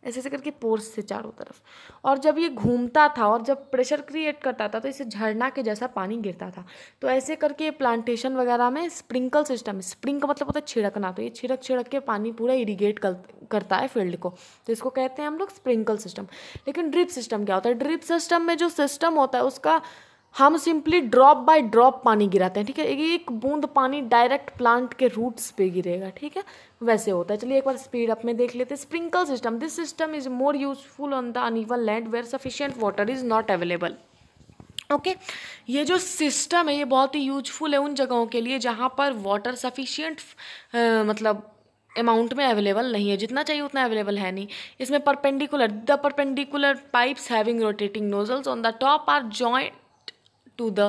ऐसे ऐसे करके पोर्स थे चारों तरफ और जब ये घूमता था और जब प्रेशर क्रिएट करता था तो इसे झरना के जैसा पानी गिरता था तो ऐसे करके प्लांटेशन वगैरह में स्प्रिंकल सिस्टम स्प्रिंक का मतलब होता है छिड़कना तो ये छिड़क छिड़क के पानी पूरा इरीगेट करता है फील्ड को तो इसको कहते हैं हम लोग स्प्रिंकल सिस्टम लेकिन ड्रिप सिस्टम क्या होता है ड्रिप सिस्टम में जो सिस्टम होता है उसका हम सिंपली ड्रॉप बाय ड्रॉप पानी गिराते हैं ठीक है एक बूंद पानी डायरेक्ट प्लांट के रूट्स पे गिरेगा ठीक है वैसे होता है चलिए एक बार स्पीड अप में देख लेते हैं sprinkle system this system is more useful on the uneven land where sufficient water is not available okay okay. ये जो सिस्टम है ये बहुत ही यूजफुल है उन जगहों के लिए जहाँ पर वाटर सफिशियंट मतलब अमाउंट में अवेलेबल नहीं है जितना चाहिए उतना अवेलेबल है नहीं इसमें perpendicular the perpendicular pipes having rotating nozzles on the top are joint to the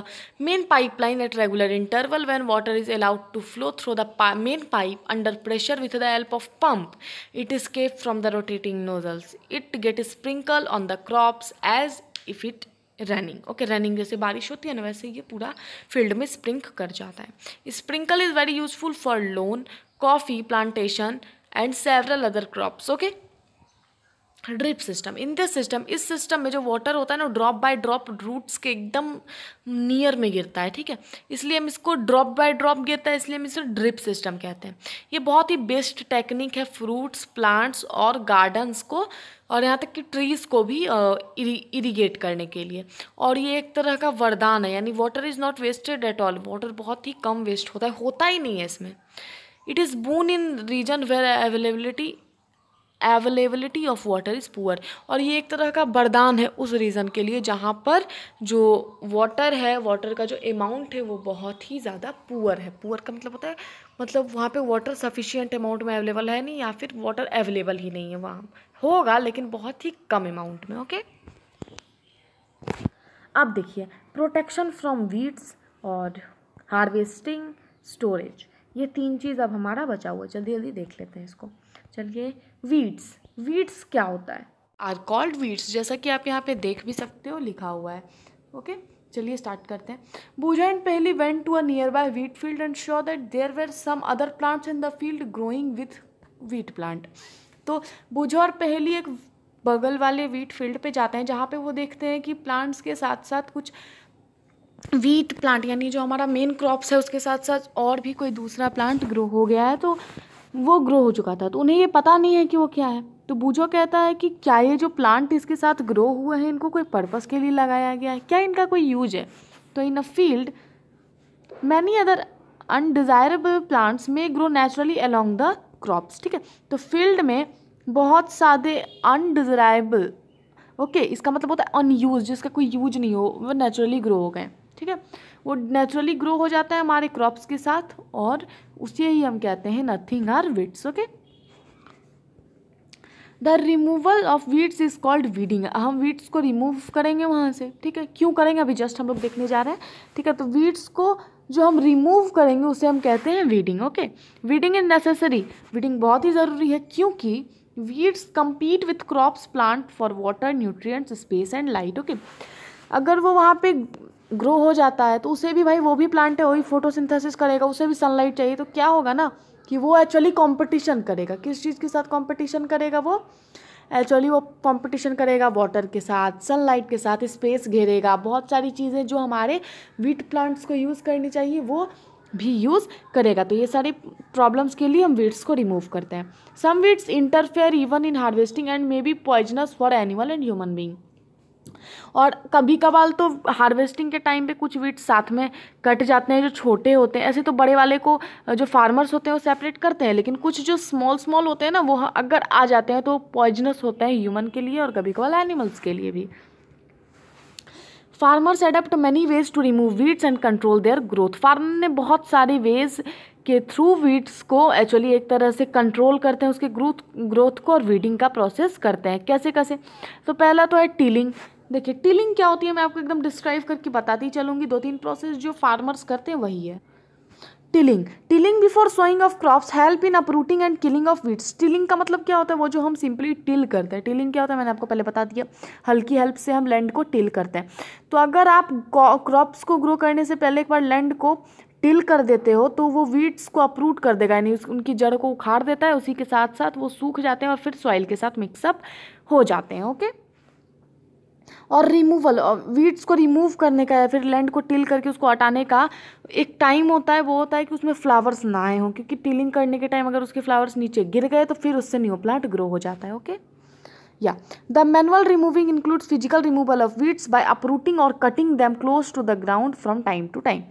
main pipeline at regular interval when water is allowed to flow through the pi main pipe under pressure with the help of pump. It escapes from the rotating nozzles. It gets sprinkled on the crops as if it running okay running जैसे बारिश होती है ना वैसे ये पूरा field में स्प्रिंक कर जाता है sprinkle is very useful for lawn coffee plantation and several other crops okay drip system in this system इस सिस्टम में जो वाटर होता है ना ड्रॉप बाय ड्रॉप रूट्स के एकदम नियर में गिरता है ठीक है इसलिए हम इसको ड्रॉप बाय ड्रॉप गिरता है इसलिए हम इसे ड्रिप सिस्टम कहते हैं ये बहुत ही बेस्ट टेक्निक है फ्रूट्स प्लांट्स और गार्डन्स को और यहाँ तक कि ट्रीज़ को भी इरीगेट करने के लिए और ये एक तरह का वरदान है यानी water is not wasted at all water बहुत ही कम वेस्ट होता है होता ही नहीं है इसमें it is boon in region where availability availability of water is poor और ये एक तरह का वरदान है उस रीज़न के लिए जहाँ पर जो वाटर है वाटर का जो अमाउंट है वो बहुत ही ज़्यादा पुअर है पुअर का मतलब होता है मतलब वहाँ पे वाटर सफिशियंट अमाउंट में अवेलेबल है नहीं या फिर वाटर अवेलेबल ही नहीं है वहाँ होगा लेकिन बहुत ही कम अमाउंट में ओके अब देखिए प्रोटेक्शन फ्रॉम वीड्स और हार्वेस्टिंग स्टोरेज ये तीन चीज़ अब हमारा बचा हुआ है जल्दी जल्दी देख लेते हैं इसको चलिए वीड्स वीड्स क्या होता है आर कॉल्ड वीड्स जैसा कि आप यहाँ पे देख भी सकते हो लिखा हुआ है ओके चलिए स्टार्ट करते हैं Boojho and Paheli went to a nearby wheat field and show that there were some other plants in the field growing with wheat plant तो बूझा और पहली एक बगल वाले वीट फील्ड पे जाते हैं जहाँ पे वो देखते हैं कि प्लांट्स के साथ साथ कुछ वीट प्लांट यानी जो हमारा मेन क्रॉप्स है उसके साथ साथ और भी कोई दूसरा प्लांट ग्रो हो गया है तो वो ग्रो हो चुका था तो उन्हें ये पता नहीं है कि वो क्या है तो बूझो कहता है कि क्या ये जो प्लांट इसके साथ ग्रो हुए हैं इनको कोई पर्पज़ के लिए लगाया गया है क्या इनका कोई यूज है तो in a field many other undesirable plants may grow naturally along the crops ठीक है तो फील्ड में बहुत सारे अनडिज़ायरेबल ओके इसका मतलब होता है अनयूज जिसका कोई यूज नहीं हो वो नेचुरली ग्रो हो गए ठीक है वो नेचुरली ग्रो हो जाता है हमारे क्रॉप्स के साथ और उसे ही हम कहते हैं nothing are weeds okay the removal of weeds is called weeding हम वीड्स को रिमूव करेंगे वहाँ से ठीक है क्यों करेंगे अभी जस्ट हम लोग देखने जा रहे हैं ठीक है तो वीड्स को जो हम रिमूव करेंगे उसे हम कहते हैं weeding okay weeding is necessary weeding बहुत ही ज़रूरी है क्योंकि weeds compete with crops plant for water nutrient space and light okay अगर वो वहाँ पे ग्रो हो जाता है तो उसे भी भाई वो भी प्लांट है वही फोटोसिंथेसिस करेगा उसे भी सनलाइट चाहिए तो क्या होगा ना कि वो एक्चुअली कंपटीशन करेगा किस चीज़ के साथ कंपटीशन करेगा वो एक्चुअली वो कंपटीशन करेगा वाटर के साथ सनलाइट के साथ स्पेस घेरेगा बहुत सारी चीज़ें जो हमारे वीट प्लांट्स को यूज़ करनी चाहिए वो भी यूज़ करेगा तो ये सारी प्रॉब्लम्स के लिए हम वीड्स को रिमूव करते हैं some weeds interfere even in harvesting and may be poisonous for animal and human being और कभी कभार तो हार्वेस्टिंग के टाइम पे कुछ वीट साथ में कट जाते हैं जो छोटे होते हैं ऐसे तो बड़े वाले को जो फार्मर्स होते हैं वो सेपरेट करते हैं लेकिन कुछ जो स्मॉल स्मॉल होते हैं ना वो अगर आ जाते हैं तो पॉइजनस होते हैं ह्यूमन के लिए और कभी कभार एनिमल्स के लिए भी farmers adopt many ways to remove weeds and control their growth farmer ने बहुत सारे वेज के थ्रू वीड्स को एक्चुअली एक तरह से कंट्रोल करते हैं उसके ग्रोथ ग्रोथ को और वीडिंग का प्रोसेस करते हैं कैसे कैसे तो पहला तो है टीलिंग देखिए टिलिंग क्या होती है मैं आपको एकदम डिस्क्राइब करके बताती चलूंगी दो तीन प्रोसेस जो फार्मर्स करते हैं वही है tilling tilling before sowing of crops help in uprooting and killing of weeds tilling का मतलब क्या होता है वो जो हम सिंपली टिल करते हैं टिलिंग क्या होता है मैंने आपको पहले बता दिया हल्की हेल्प से हम लैंड को टिल करते हैं तो अगर आप क्रॉप्स को ग्रो करने से पहले एक बार लैंड को टिल कर देते हो तो वो वीड्स को अपरूट कर देगा यानी उनकी जड़ को उखाड़ देता है उसी के साथ साथ वो सूख जाते हैं और फिर सॉइल के साथ मिक्सअप हो जाते हैं ओके और रिमूवल वीड्स को रिमूव करने का या फिर लैंड को टिल करके उसको हटाने का एक टाइम होता है वो होता है कि उसमें फ्लावर्स ना आए हों क्योंकि टिलिंग करने के टाइम अगर उसके फ्लावर्स नीचे गिर गए तो फिर उससे न्यू प्लांट ग्रो हो जाता है ओके या the manual removing includes physical removal of weeds by uprooting और cutting them close to the ground from time to time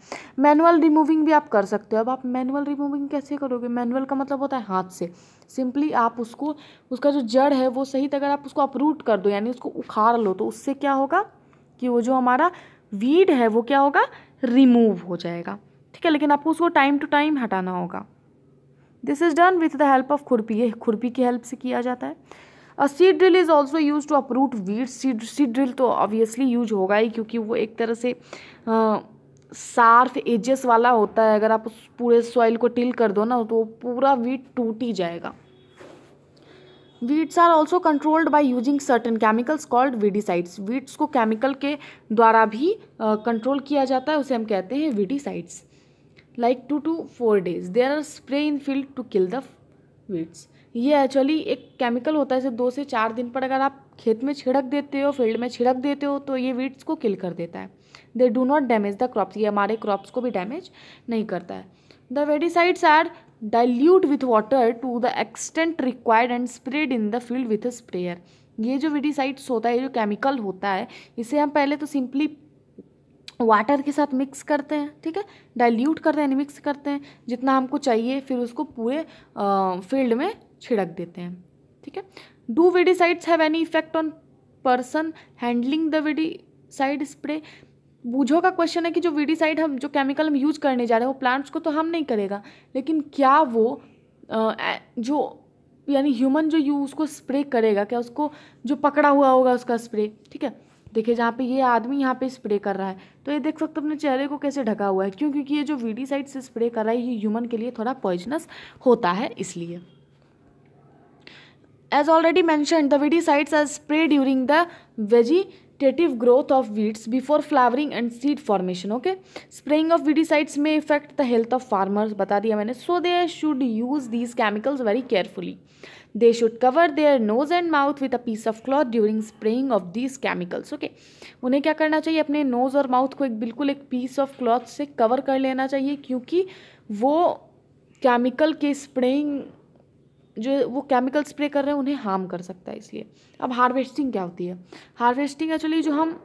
manual removing भी आप कर सकते हो अब आप मैनुअल रिमूविंग कैसे करोगे मैनुअल का मतलब होता है हाथ से सिंपली आप उसको उसका जो जड़ है वो सही अगर आप उसको अपरूट कर दो यानी उसको उखाड़ लो तो उससे क्या होगा कि वो जो हमारा वीड है वो क्या होगा रिमूव हो जाएगा ठीक है लेकिन आपको उसको टाइम टू टाइम हटाना होगा this is done with the help of khurpi ये खुरपी की हेल्प से किया जाता है a seed drill is also use to uproot weed seed seed drill तो ऑब्वियसली यूज होगा ही क्योंकि वो एक तरह से आ, सार्फ एजेस वाला होता है अगर आप उस पूरे सॉइल को टिल कर दो ना तो पूरा वीट टूट ही जाएगा weeds are also controlled by using certain chemicals called weedicides weeds को केमिकल के द्वारा भी कंट्रोल uh, किया जाता है उसे हम कहते हैं weedicides like two to four days there are spray in field to kill the weeds ये एक्चुअली एक केमिकल होता है जैसे दो से चार दिन पर अगर आप खेत में छिड़क देते हो फील्ड में छिड़क देते हो तो ये वीट्स को किल कर देता है they do not damage the crops ये हमारे क्रॉप्स को भी डैमेज नहीं करता है the weedicides are dilute with water to the extent required and spread in the field with sprayer ये जो वेडिसाइड्स होता है ये जो केमिकल होता है इसे हम पहले तो सिंपली वाटर के साथ मिक्स करते हैं ठीक है डाइल्यूट करते हैं मिक्स करते हैं जितना हमको चाहिए फिर उसको पूरे फील्ड में छिड़क देते हैं ठीक है do weedicides have any effect on person handling the weedicide spray बूझो का क्वेश्चन है कि जो वीडिसाइड हम जो केमिकल हम यूज करने जा रहे हैं वो प्लांट्स को तो हम नहीं करेगा लेकिन क्या वो आ, जो यानी ह्यूमन जो यू उसको स्प्रे करेगा क्या उसको जो पकड़ा हुआ होगा उसका स्प्रे ठीक है देखिए जहाँ पे ये आदमी यहाँ पे स्प्रे कर रहा है तो ये देख सकते हो अपने चेहरे को कैसे ढका हुआ है क्यों क्योंकि ये जो वीडीसाइड से स्प्रे कर रहा है ये ह्यूमन के लिए थोड़ा पॉइजनस होता है इसलिए as already mention the weedicides are spray during the veggie vegetative growth of weeds before flowering and seed formation okay spraying of weedicides में effect the health of farmers बता दिया मैंने so they should use these chemicals very carefully they should cover their nose and mouth with a piece of cloth during spraying of these chemicals okay उन्हें क्या करना चाहिए अपने knows और mouth को एक बिल्कुल एक पीस ऑफ क्लॉथ से कवर कर लेना चाहिए क्योंकि वो केमिकल के स्प्रेइंग जो वो केमिकल स्प्रे कर रहे हैं उन्हें हार्म कर सकता है इसलिए अब हार्वेस्टिंग क्या होती है हार्वेस्टिंग एक्चुअली जो हम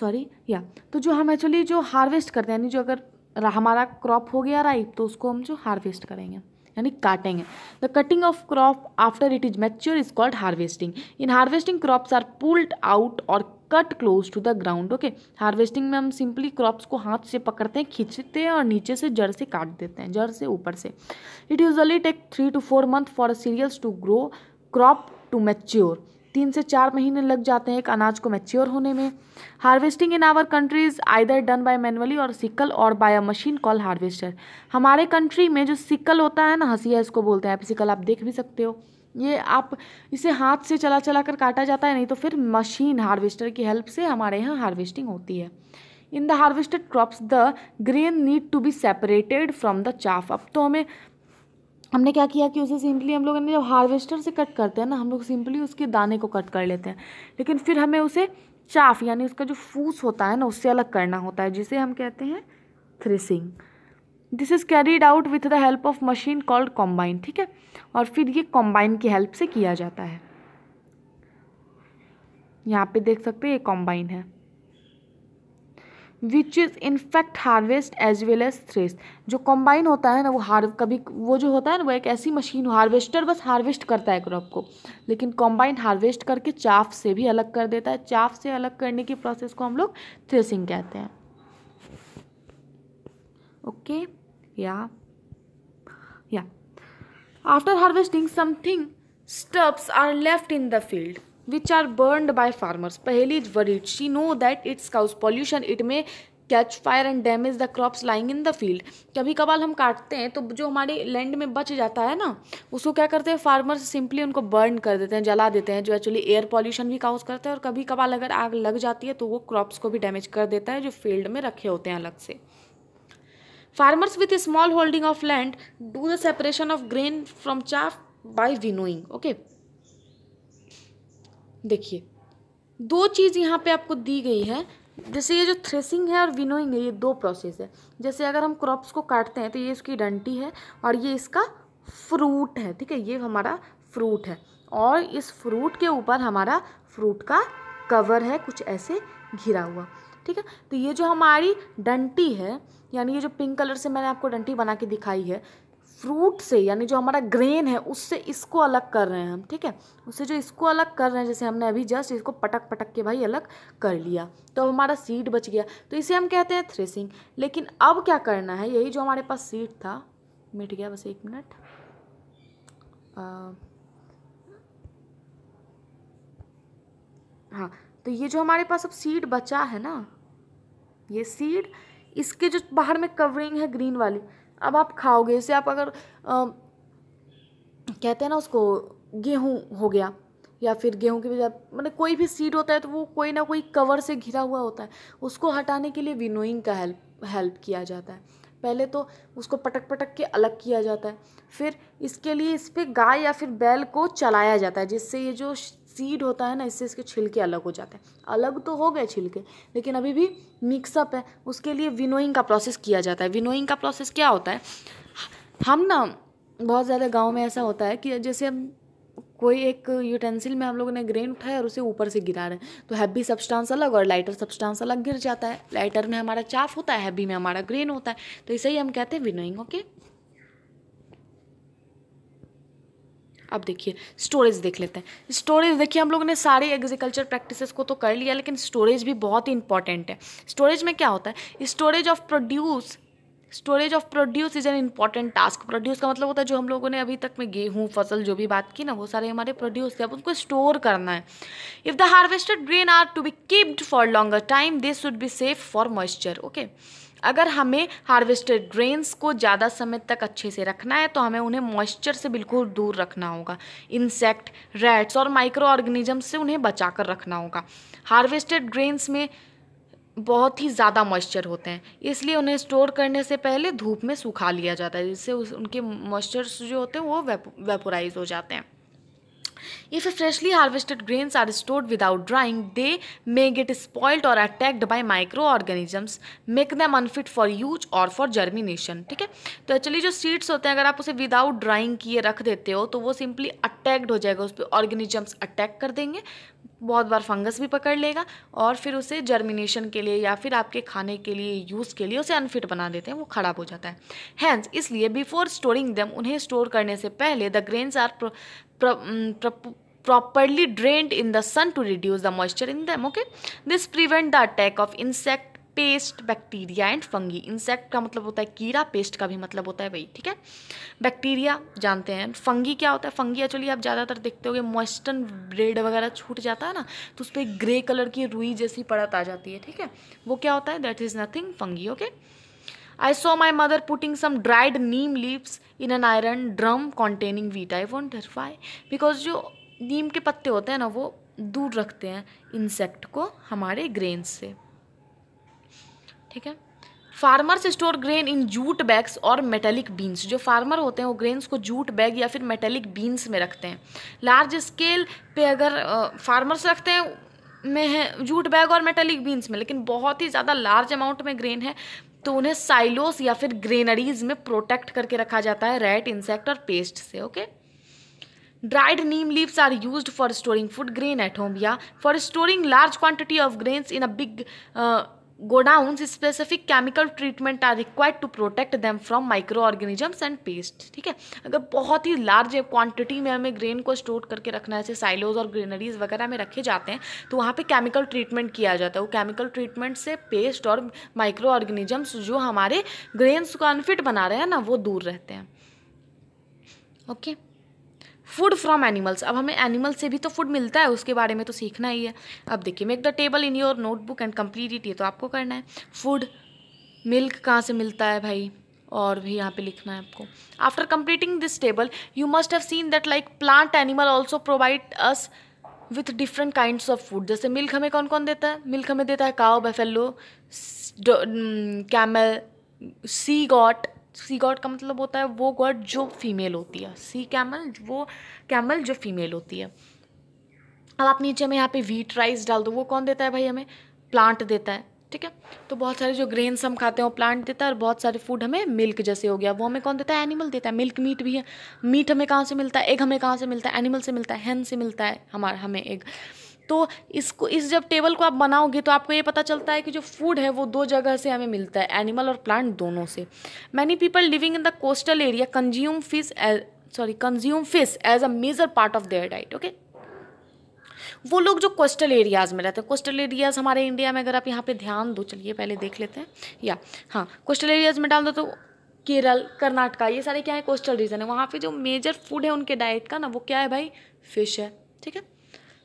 सॉरी या तो जो हम एक्चुअली जो हार्वेस्ट करते हैं यानी जो अगर हमारा क्रॉप हो गया राइप तो उसको हम जो हार्वेस्ट करेंगे यानी काटेंगे the cutting of crop after it is mature is called harvesting in harvesting crops are pulled out or cut close to the ground okay harvesting में हम सिंपली क्रॉप्स को हाथ से पकड़ते हैं खींचते हैं और नीचे से जड़ से काट देते हैं जड़ से ऊपर से it usually take three to four month for cereals to grow crop to mature तीन से चार महीने लग जाते हैं एक अनाज को मैच्योर होने में harvesting in our countries either done by manually or sickle or by a machine call harvester हमारे कंट्री में जो सिकल होता है ना है इसको बोलते हैं आप सिकल आप देख भी सकते हो ये आप इसे हाथ से चला चला कर काटा जाता है नहीं तो फिर मशीन हार्वेस्टर की हेल्प से हमारे यहाँ हार्वेस्टिंग होती है in the harvested crops the grain need to be separated from the chaff अब तो हमें हमने क्या किया कि उसे सिंपली हम लोग ने जब हार्वेस्टर से कट करते हैं ना हम लोग सिंपली उसके दाने को कट कर लेते हैं लेकिन फिर हमें उसे चाफ यानी उसका जो फूस होता है ना उससे अलग करना होता है जिसे हम कहते हैं threshing this is carried out with the help of machine called combine ठीक है और फिर ये कॉम्बाइन की हेल्प से किया जाता है यहाँ पे देख सकते हैं ये कॉम्बाइन है which is in fact harvest as well as thresh जो कंबाइन होता है ना वो हार कभी वो जो होता है ना वो एक ऐसी मशीन हार्वेस्टर बस हार्वेस्ट करता है क्रॉप को लेकिन कंबाइन हार्वेस्ट करके चाफ से भी अलग कर देता है चाफ से अलग करने की प्रोसेस को हम लोग थ्रेसिंग कहते हैं ओके या या after harvesting something stubs are left in the field which are burn by farmers पहली is worried she know that it's cause pollution it may catch fire and damage the crops lying in the field कभी कभार हम काटते हैं तो जो हमारे land में बच जाता है ना उसको क्या करते हैं फार्मर्स सिंपली उनको बर्न कर देते हैं जला देते हैं जो एक्चुअली एयर पॉल्यूशन भी काउज करते हैं और कभी कभार अगर आग लग जाती है तो वो क्रॉप्स को भी डैमेज कर देता है जो फील्ड में रखे होते हैं अलग से farmers with small holding of land do the separation of grain from chaff by winnowing okay देखिए दो चीज़ यहाँ पे आपको दी गई है जैसे ये जो थ्रेसिंग है और विनोइंग है ये दो प्रोसेस है जैसे अगर हम क्रॉप्स को काटते हैं तो ये इसकी डंटी है और ये इसका फ्रूट है ठीक है ये हमारा फ्रूट है और इस फ्रूट के ऊपर हमारा फ्रूट का कवर है कुछ ऐसे घिरा हुआ ठीक है तो ये जो हमारी डंटी है यानी ये जो पिंक कलर से मैंने आपको डंटी बना के दिखाई है फ्रूट से यानी जो हमारा ग्रेन है उससे इसको अलग कर रहे हैं हम ठीक है उससे जो इसको अलग कर रहे हैं जैसे हमने अभी जस्ट इसको पटक पटक के भाई अलग कर लिया तो हमारा सीड बच गया तो इसे हम कहते हैं थ्रेसिंग लेकिन अब क्या करना है यही जो हमारे पास सीड था मिट गया बस एक मिनट हाँ तो ये जो हमारे पास अब सीड बचा है ना ये सीड इसके जो बाहर में कवरिंग है ग्रीन वाली अब आप खाओगे जैसे आप अगर आ, कहते हैं ना उसको गेहूँ हो गया या फिर गेहूं की बजाय मतलब कोई भी सीड होता है तो वो कोई ना कोई कवर से घिरा हुआ होता है उसको हटाने के लिए विनोइंग का हेल्प हेल्प किया जाता है पहले तो उसको पटक पटक के अलग किया जाता है फिर इसके लिए इस पर गाय या फिर बैल को चलाया जाता है जिससे ये जो सीड होता है ना इससे इसके छिलके अलग हो जाते हैं अलग तो हो गए छिलके लेकिन अभी भी मिक्सअप है उसके लिए विनोइंग का प्रोसेस किया जाता है विनोइंग का प्रोसेस क्या होता है हम ना बहुत ज़्यादा गाँव में ऐसा होता है कि जैसे हम कोई एक यूटेंसिल में हम लोगों ने ग्रेन उठाया और उसे ऊपर से गिरा रहे हैं तो हैवी सब्सटेंस अलग और लाइटर सब्सटेंस अलग गिर जाता है लाइटर में हमारा चाफ होता है हैवी में हमारा ग्रेन होता है तो इसे ही हम कहते हैं विनोइंग ओके अब देखिए स्टोरेज देख लेते हैं स्टोरेज देखिए हम लोगों ने सारे एग्रीकल्चर प्रैक्टिसेस को तो कर लिया लेकिन स्टोरेज भी बहुत ही इंपॉर्टेंट है स्टोरेज में क्या होता है storage of produce storage of produce is an important task produce का मतलब होता है जो हम लोगों ने अभी तक में गेहूँ फसल जो भी बात की ना वो सारे हमारे प्रोड्यूस थे अब उनको स्टोर करना है if the harvested grain are to be keeped for longer time this should be safe for moisture okay अगर हमें हार्वेस्टेड ग्रेन्स को ज़्यादा समय तक अच्छे से रखना है तो हमें उन्हें मॉइस्चर से बिल्कुल दूर रखना होगा इंसेक्ट रैट्स और माइक्रो ऑर्गेनिजम से उन्हें बचा कर रखना होगा हार्वेस्टेड ग्रेन्स में बहुत ही ज़्यादा मॉइस्चर होते हैं इसलिए उन्हें स्टोर करने से पहले धूप में सुखा लिया जाता है जिससे उनके मॉइस्चर्स जो होते हैं वो वेपोराइज हो जाते हैं if freshly harvested grains are stored without drying they may get spoiled or attacked by micro organisms make them unfit for use or for germination ठीक है तो एक्चुअली जो सीड्स होते हैं अगर आप उसे विदाउट ड्राइंग किए रख देते हो तो वो सिंपली अटैक्ड हो जाएगा उस पर ऑर्गेनिजम्स अटैक कर देंगे बहुत बार फंगस भी पकड़ लेगा और फिर उसे जर्मिनेशन के लिए या फिर आपके खाने के लिए यूज़ के लिए उसे अनफिट बना देते हैं वो ख़राब हो जाता है हैंस इसलिए बिफोर स्टोरिंग देम उन्हें स्टोर करने से पहले the grains are Mm, properly drained in the sun to reduce the moisture in them okay this prevent the attack of insect pest bacteria and fungi insect का मतलब होता है कीड़ा paste का भी मतलब होता है भाई ठीक है बैक्टीरिया जानते हैं फंगी क्या होता है फंगी एक्चुअली आप ज़्यादातर देखते हो मॉइस्टर्न ब्रेड वगैरह छूट जाता है ना तो उस पर ग्रे कलर की रुई जैसी परत आ जाती है ठीक है वो क्या होता है that is nothing fungi okay okay? I saw my mother putting some dried neem leaves in an iron drum containing wheat. I wonder why. Because जो नीम के पत्ते होते हैं ना वो दूर रखते हैं इंसेक्ट को हमारे ग्रेन से ठीक है farmers store grain in jute bags or metallic bins जो फार्मर होते हैं वो ग्रेन्स को जूट बैग या फिर मेटेलिक बीन्स में रखते हैं लार्ज स्केल पे अगर फार्मर्स रखते हैं में है जूट बैग और मेटेलिक बीन्स में लेकिन बहुत ही ज़्यादा लार्ज अमाउंट में ग्रेन है तो उन्हें साइलोस या फिर ग्रेनरीज में प्रोटेक्ट करके रखा जाता है रैट इंसेक्ट और पेस्ट से okay dried neem leaves are use for storing food grain at home या for storing large quantity of grains in a big godown specific chemical treatment are required to protect them from micro organisms and pest ठीक है अगर बहुत ही large quantity में हमें grain को store करके रखना है जैसे साइलोज और ग्रीनरीज वगैरह में रखे जाते हैं तो वहाँ पे केमिकल ट्रीटमेंट किया जाता है वो केमिकल ट्रीटमेंट से पेस्ट और माइक्रो ऑर्गेनिजम्स जो हमारे ग्रेन्स को अनफिट बना रहे हैं ना वो दूर रहते हैं okay okay? Food from animals अब हमें एनिमल से भी तो फूड मिलता है उसके बारे में तो सीखना ही है अब देखिए make the table in your notebook and complete it ये तो आपको करना है फूड मिल्क कहाँ से मिलता है भाई और भी यहाँ पे लिखना है आपको after completing this table you must have seen that like plant animal also provide us with different kind of food जैसे मिल्क हमें कौन कौन देता है मिल्क हमें देता है cow buffalo camel she goat she goat का मतलब होता है वो गॉड जो फीमेल होती है सी कैमल वो कैमल जो फीमेल होती है अब आप नीचे में यहाँ पे व्हीट राइस डाल दो वो कौन देता है भाई हमें प्लांट देता है ठीक है तो बहुत सारे जो ग्रेन्स हम खाते हैं वो प्लांट देता है और बहुत सारे फूड हमें मिल्क जैसे हो गया वो हमें कौन देता है एनिमल देता है मिल्क मीट भी है मीट हमें कहाँ से मिलता है एग हमें कहाँ से मिलता है एनिमल से मिलता है हैन से मिलता है हमारा हमें एग तो इसको इस जब टेबल को आप बनाओगे तो आपको ये पता चलता है कि जो फूड है वो दो जगह से हमें मिलता है एनिमल और प्लांट दोनों से many people living in the coastal area consume fish sorry consume fish as a major part of their diet okay वो लोग जो कोस्टल एरियाज़ में रहते हैं कोस्टल एरियाज़ हमारे इंडिया में अगर आप यहाँ पे ध्यान दो चलिए पहले देख लेते हैं या हाँ कोस्टल एरियाज़ में डाल दो तो केरल कर्नाटका ये सारे क्या है कोस्टल रीजन है वहाँ पे जो मेजर फूड है उनके डाइट का ना वो क्या है भाई फिश है ठीक है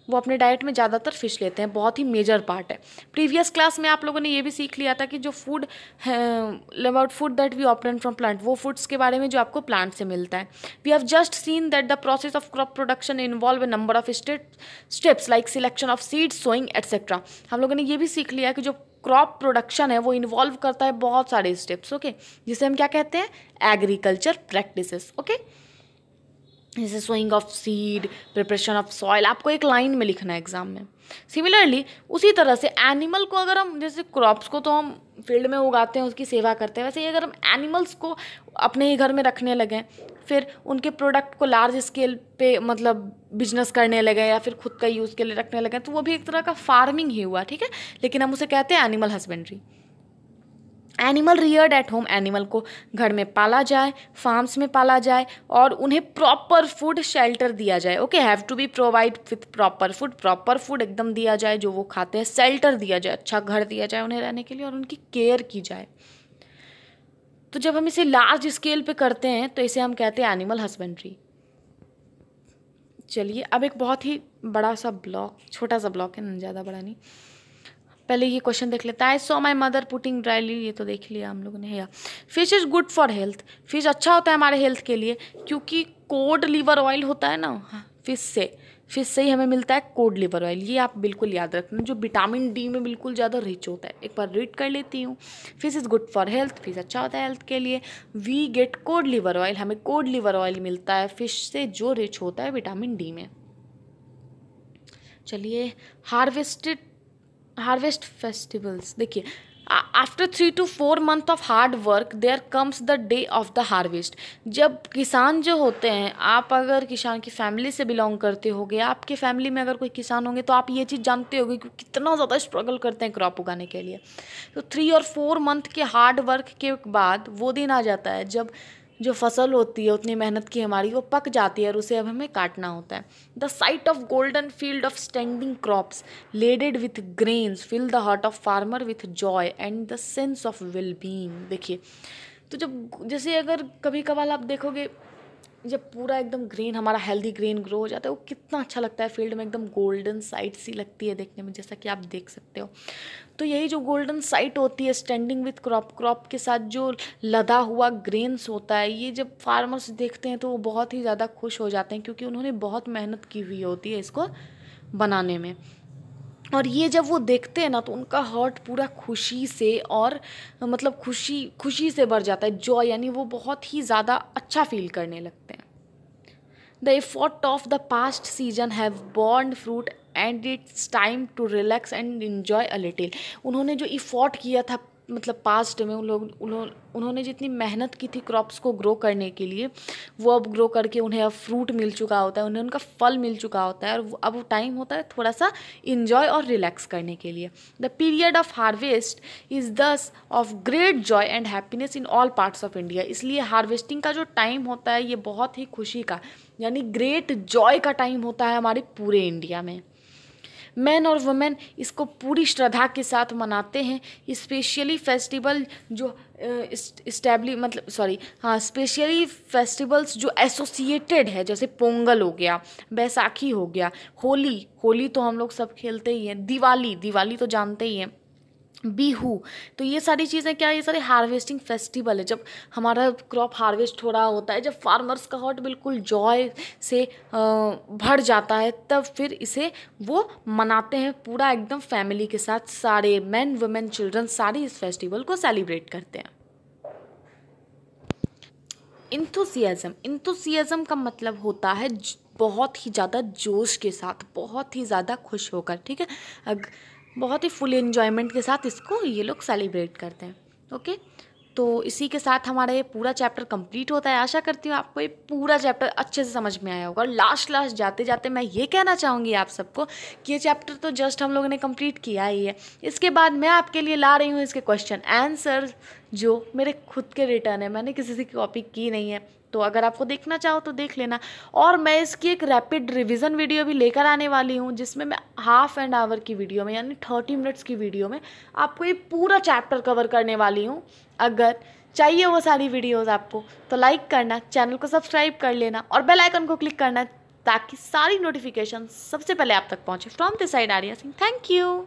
वो अपने डाइट में ज़्यादातर फिश लेते हैं बहुत ही मेजर पार्ट है प्रीवियस क्लास में आप लोगों ने ये भी सीख लिया था कि जो food about food that we obtain from plant वो फूड्स के बारे में जो आपको प्लांट से मिलता है we have just seen that the process of crop production involve a number of steps like selection of seeds sowing etcetera हम लोगों ने ये भी सीख लिया कि जो क्रॉप प्रोडक्शन है वो इन्वॉल्व करता है बहुत सारे स्टेप्स ओके जिसे हम क्या कहते हैं एग्रीकल्चर प्रैक्टिसेस ओके okay? जैसे sowing of seed preparation of soil आपको एक लाइन में लिखना है एग्जाम में सिमिलरली उसी तरह से एनिमल को अगर हम जैसे क्रॉप्स को तो हम फील्ड में उगाते हैं उसकी सेवा करते हैं वैसे ही अगर हम एनिमल्स को अपने ही घर में रखने लगें फिर उनके प्रोडक्ट को लार्ज स्केल पे मतलब बिजनेस करने लगे या फिर खुद का यूज़ के लिए रखने लगे तो वो भी एक तरह का फार्मिंग ही हुआ ठीक है लेकिन हम उसे कहते हैं animal husbandry animal reared at home animal को घर में पाला जाए फार्म्स में पाला जाए और उन्हें प्रॉपर फूड शेल्टर दिया जाए okay have to be provide with proper food proper food एकदम दिया जाए जो वो खाते हैं शेल्टर दिया जाए अच्छा घर दिया जाए उन्हें रहने के लिए और उनकी केयर की जाए तो जब हम इसे लार्ज स्केल पे करते हैं तो इसे हम कहते हैं एनिमल हस्बेंड्री चलिए अब एक बहुत ही बड़ा सा ब्लॉक छोटा सा ब्लॉक है ज़्यादा बड़ा नहीं पहले ये क्वेश्चन देख लेते हैं आई सो माई मदर पुटिंग ड्राईली ये तो देख लिया हम लोगों ने या fish is good for health fish अच्छा होता है हमारे हेल्थ के लिए क्योंकि कोड लीवर ऑयल होता है ना फिश हाँ। से फिश से ही हमें मिलता है कोड लीवर ऑयल ये आप बिल्कुल याद रखना जो विटामिन डी में बिल्कुल ज़्यादा रिच होता है एक बार रीड कर लेती हूँ fish is good for health fish अच्छा होता है हेल्थ के लिए we get cod liver oil हमें कोड लीवर ऑयल मिलता है फिश से जो रिच होता है विटामिन डी में चलिए हार्वेस्टेड हार्वेस्ट फेस्टिवल्स देखिए after three to four month of hard work there comes the day of the harvest जब किसान जो होते हैं आप अगर किसान की फैमिली से बिलोंग करते हो गए आपके फैमिली में अगर कोई किसान होंगे तो आप ये चीज़ जानते होगे कि कितना ज़्यादा स्ट्रगल करते हैं क्रॉप उगाने के लिए तो थ्री और फोर मंथ के हार्ड वर्क के बाद वो दिन आ जाता है जब जो फसल होती है उतनी मेहनत की हमारी वो पक जाती है और उसे अब हमें काटना होता है the sight of golden field of standing crops laden with grains fill the heart of farmer with joy and the sense of well being देखिए तो जब जैसे अगर कभी कभार आप देखोगे जब पूरा एकदम ग्रीन हमारा हेल्दी ग्रीन ग्रो हो जाता है वो कितना अच्छा लगता है फील्ड में एकदम गोल्डन साइट सी लगती है देखने में जैसा कि आप देख सकते हो तो यही जो गोल्डन साइट होती है स्टैंडिंग विथ क्रॉप क्रॉप के साथ जो लदा हुआ ग्रेन्स होता है ये जब फार्मर्स देखते हैं तो वो बहुत ही ज़्यादा खुश हो जाते हैं क्योंकि उन्होंने बहुत मेहनत की हुई होती है इसको बनाने में और ये जब वो देखते हैं ना तो उनका हार्ट पूरा खुशी से और मतलब खुशी खुशी से भर जाता है जॉय यानी वो बहुत ही ज़्यादा अच्छा फील करने लगते हैं the effort of the past season have borne fruit and it's time to relax and enjoy a little उन्होंने जो इफॉर्ट किया था मतलब पास्ट में उन लोग उन्होंने जितनी मेहनत की थी क्रॉप्स को ग्रो करने के लिए वो अब ग्रो करके उन्हें अब फ्रूट मिल चुका होता है उन्हें उनका फल मिल चुका होता है और अब टाइम होता है थोड़ा सा इन्जॉय और रिलैक्स करने के लिए the period of harvest is thus of great joy and happiness in all parts of India इसलिए हार्वेस्टिंग का जो टाइम होता है ये बहुत ही खुशी का यानी ग्रेट जॉय का टाइम होता है हमारे पूरे इंडिया में मैन और वुमेन इसको पूरी श्रद्धा के साथ मनाते हैं स्पेशली फेस्टिवल जो इस्टेब्लिश मतलब सॉरी हाँ स्पेशली फेस्टिवल्स जो एसोसिएटेड है जैसे पोंगल हो गया बैसाखी हो गया होली होली तो हम लोग सब खेलते ही हैं दिवाली दिवाली तो जानते ही हैं बीहू तो ये सारी चीज़ें क्या ये सारे हार्वेस्टिंग फेस्टिवल है जब हमारा क्रॉप हार्वेस्ट हो रहा होता है जब फार्मर्स का हॉट बिल्कुल जॉय से भर जाता है तब फिर इसे वो मनाते हैं पूरा एकदम फैमिली के साथ सारे मैन वुमेन चिल्ड्रन सारे इस फेस्टिवल को सेलिब्रेट करते हैं इंथुसियाज़म इंथुसियाज़म का मतलब होता है बहुत ही ज़्यादा जोश के साथ बहुत ही ज़्यादा खुश होकर ठीक है बहुत ही फुल इन्जॉयमेंट के साथ इसको ये लोग सेलिब्रेट करते हैं ओके तो इसी के साथ हमारा ये पूरा चैप्टर कंप्लीट होता है आशा करती हूँ आपको ये पूरा चैप्टर अच्छे से समझ में आया होगा और लास्ट लास्ट जाते जाते मैं ये कहना चाहूँगी आप सबको कि ये चैप्टर तो जस्ट हम लोगों ने कंप्लीट किया ही है इसके बाद मैं आपके लिए ला रही हूँ इसके क्वेश्चन आंसर जो मेरे खुद के रिटर्न है मैंने किसी से कॉपी की नहीं है तो अगर आपको देखना चाहो तो देख लेना और मैं इसकी एक रैपिड रिविज़न वीडियो भी लेकर आने वाली हूँ जिसमें मैं हाफ एंड आवर की वीडियो में यानी थर्टी मिनट्स की वीडियो में आपको ये पूरा चैप्टर कवर करने वाली हूँ अगर चाहिए वो सारी वीडियोस आपको तो लाइक करना चैनल को सब्सक्राइब कर लेना और बेल आइकन को क्लिक करना ताकि सारी नोटिफिकेशन सबसे पहले आप तक पहुंचे from this side Arya Singh thank you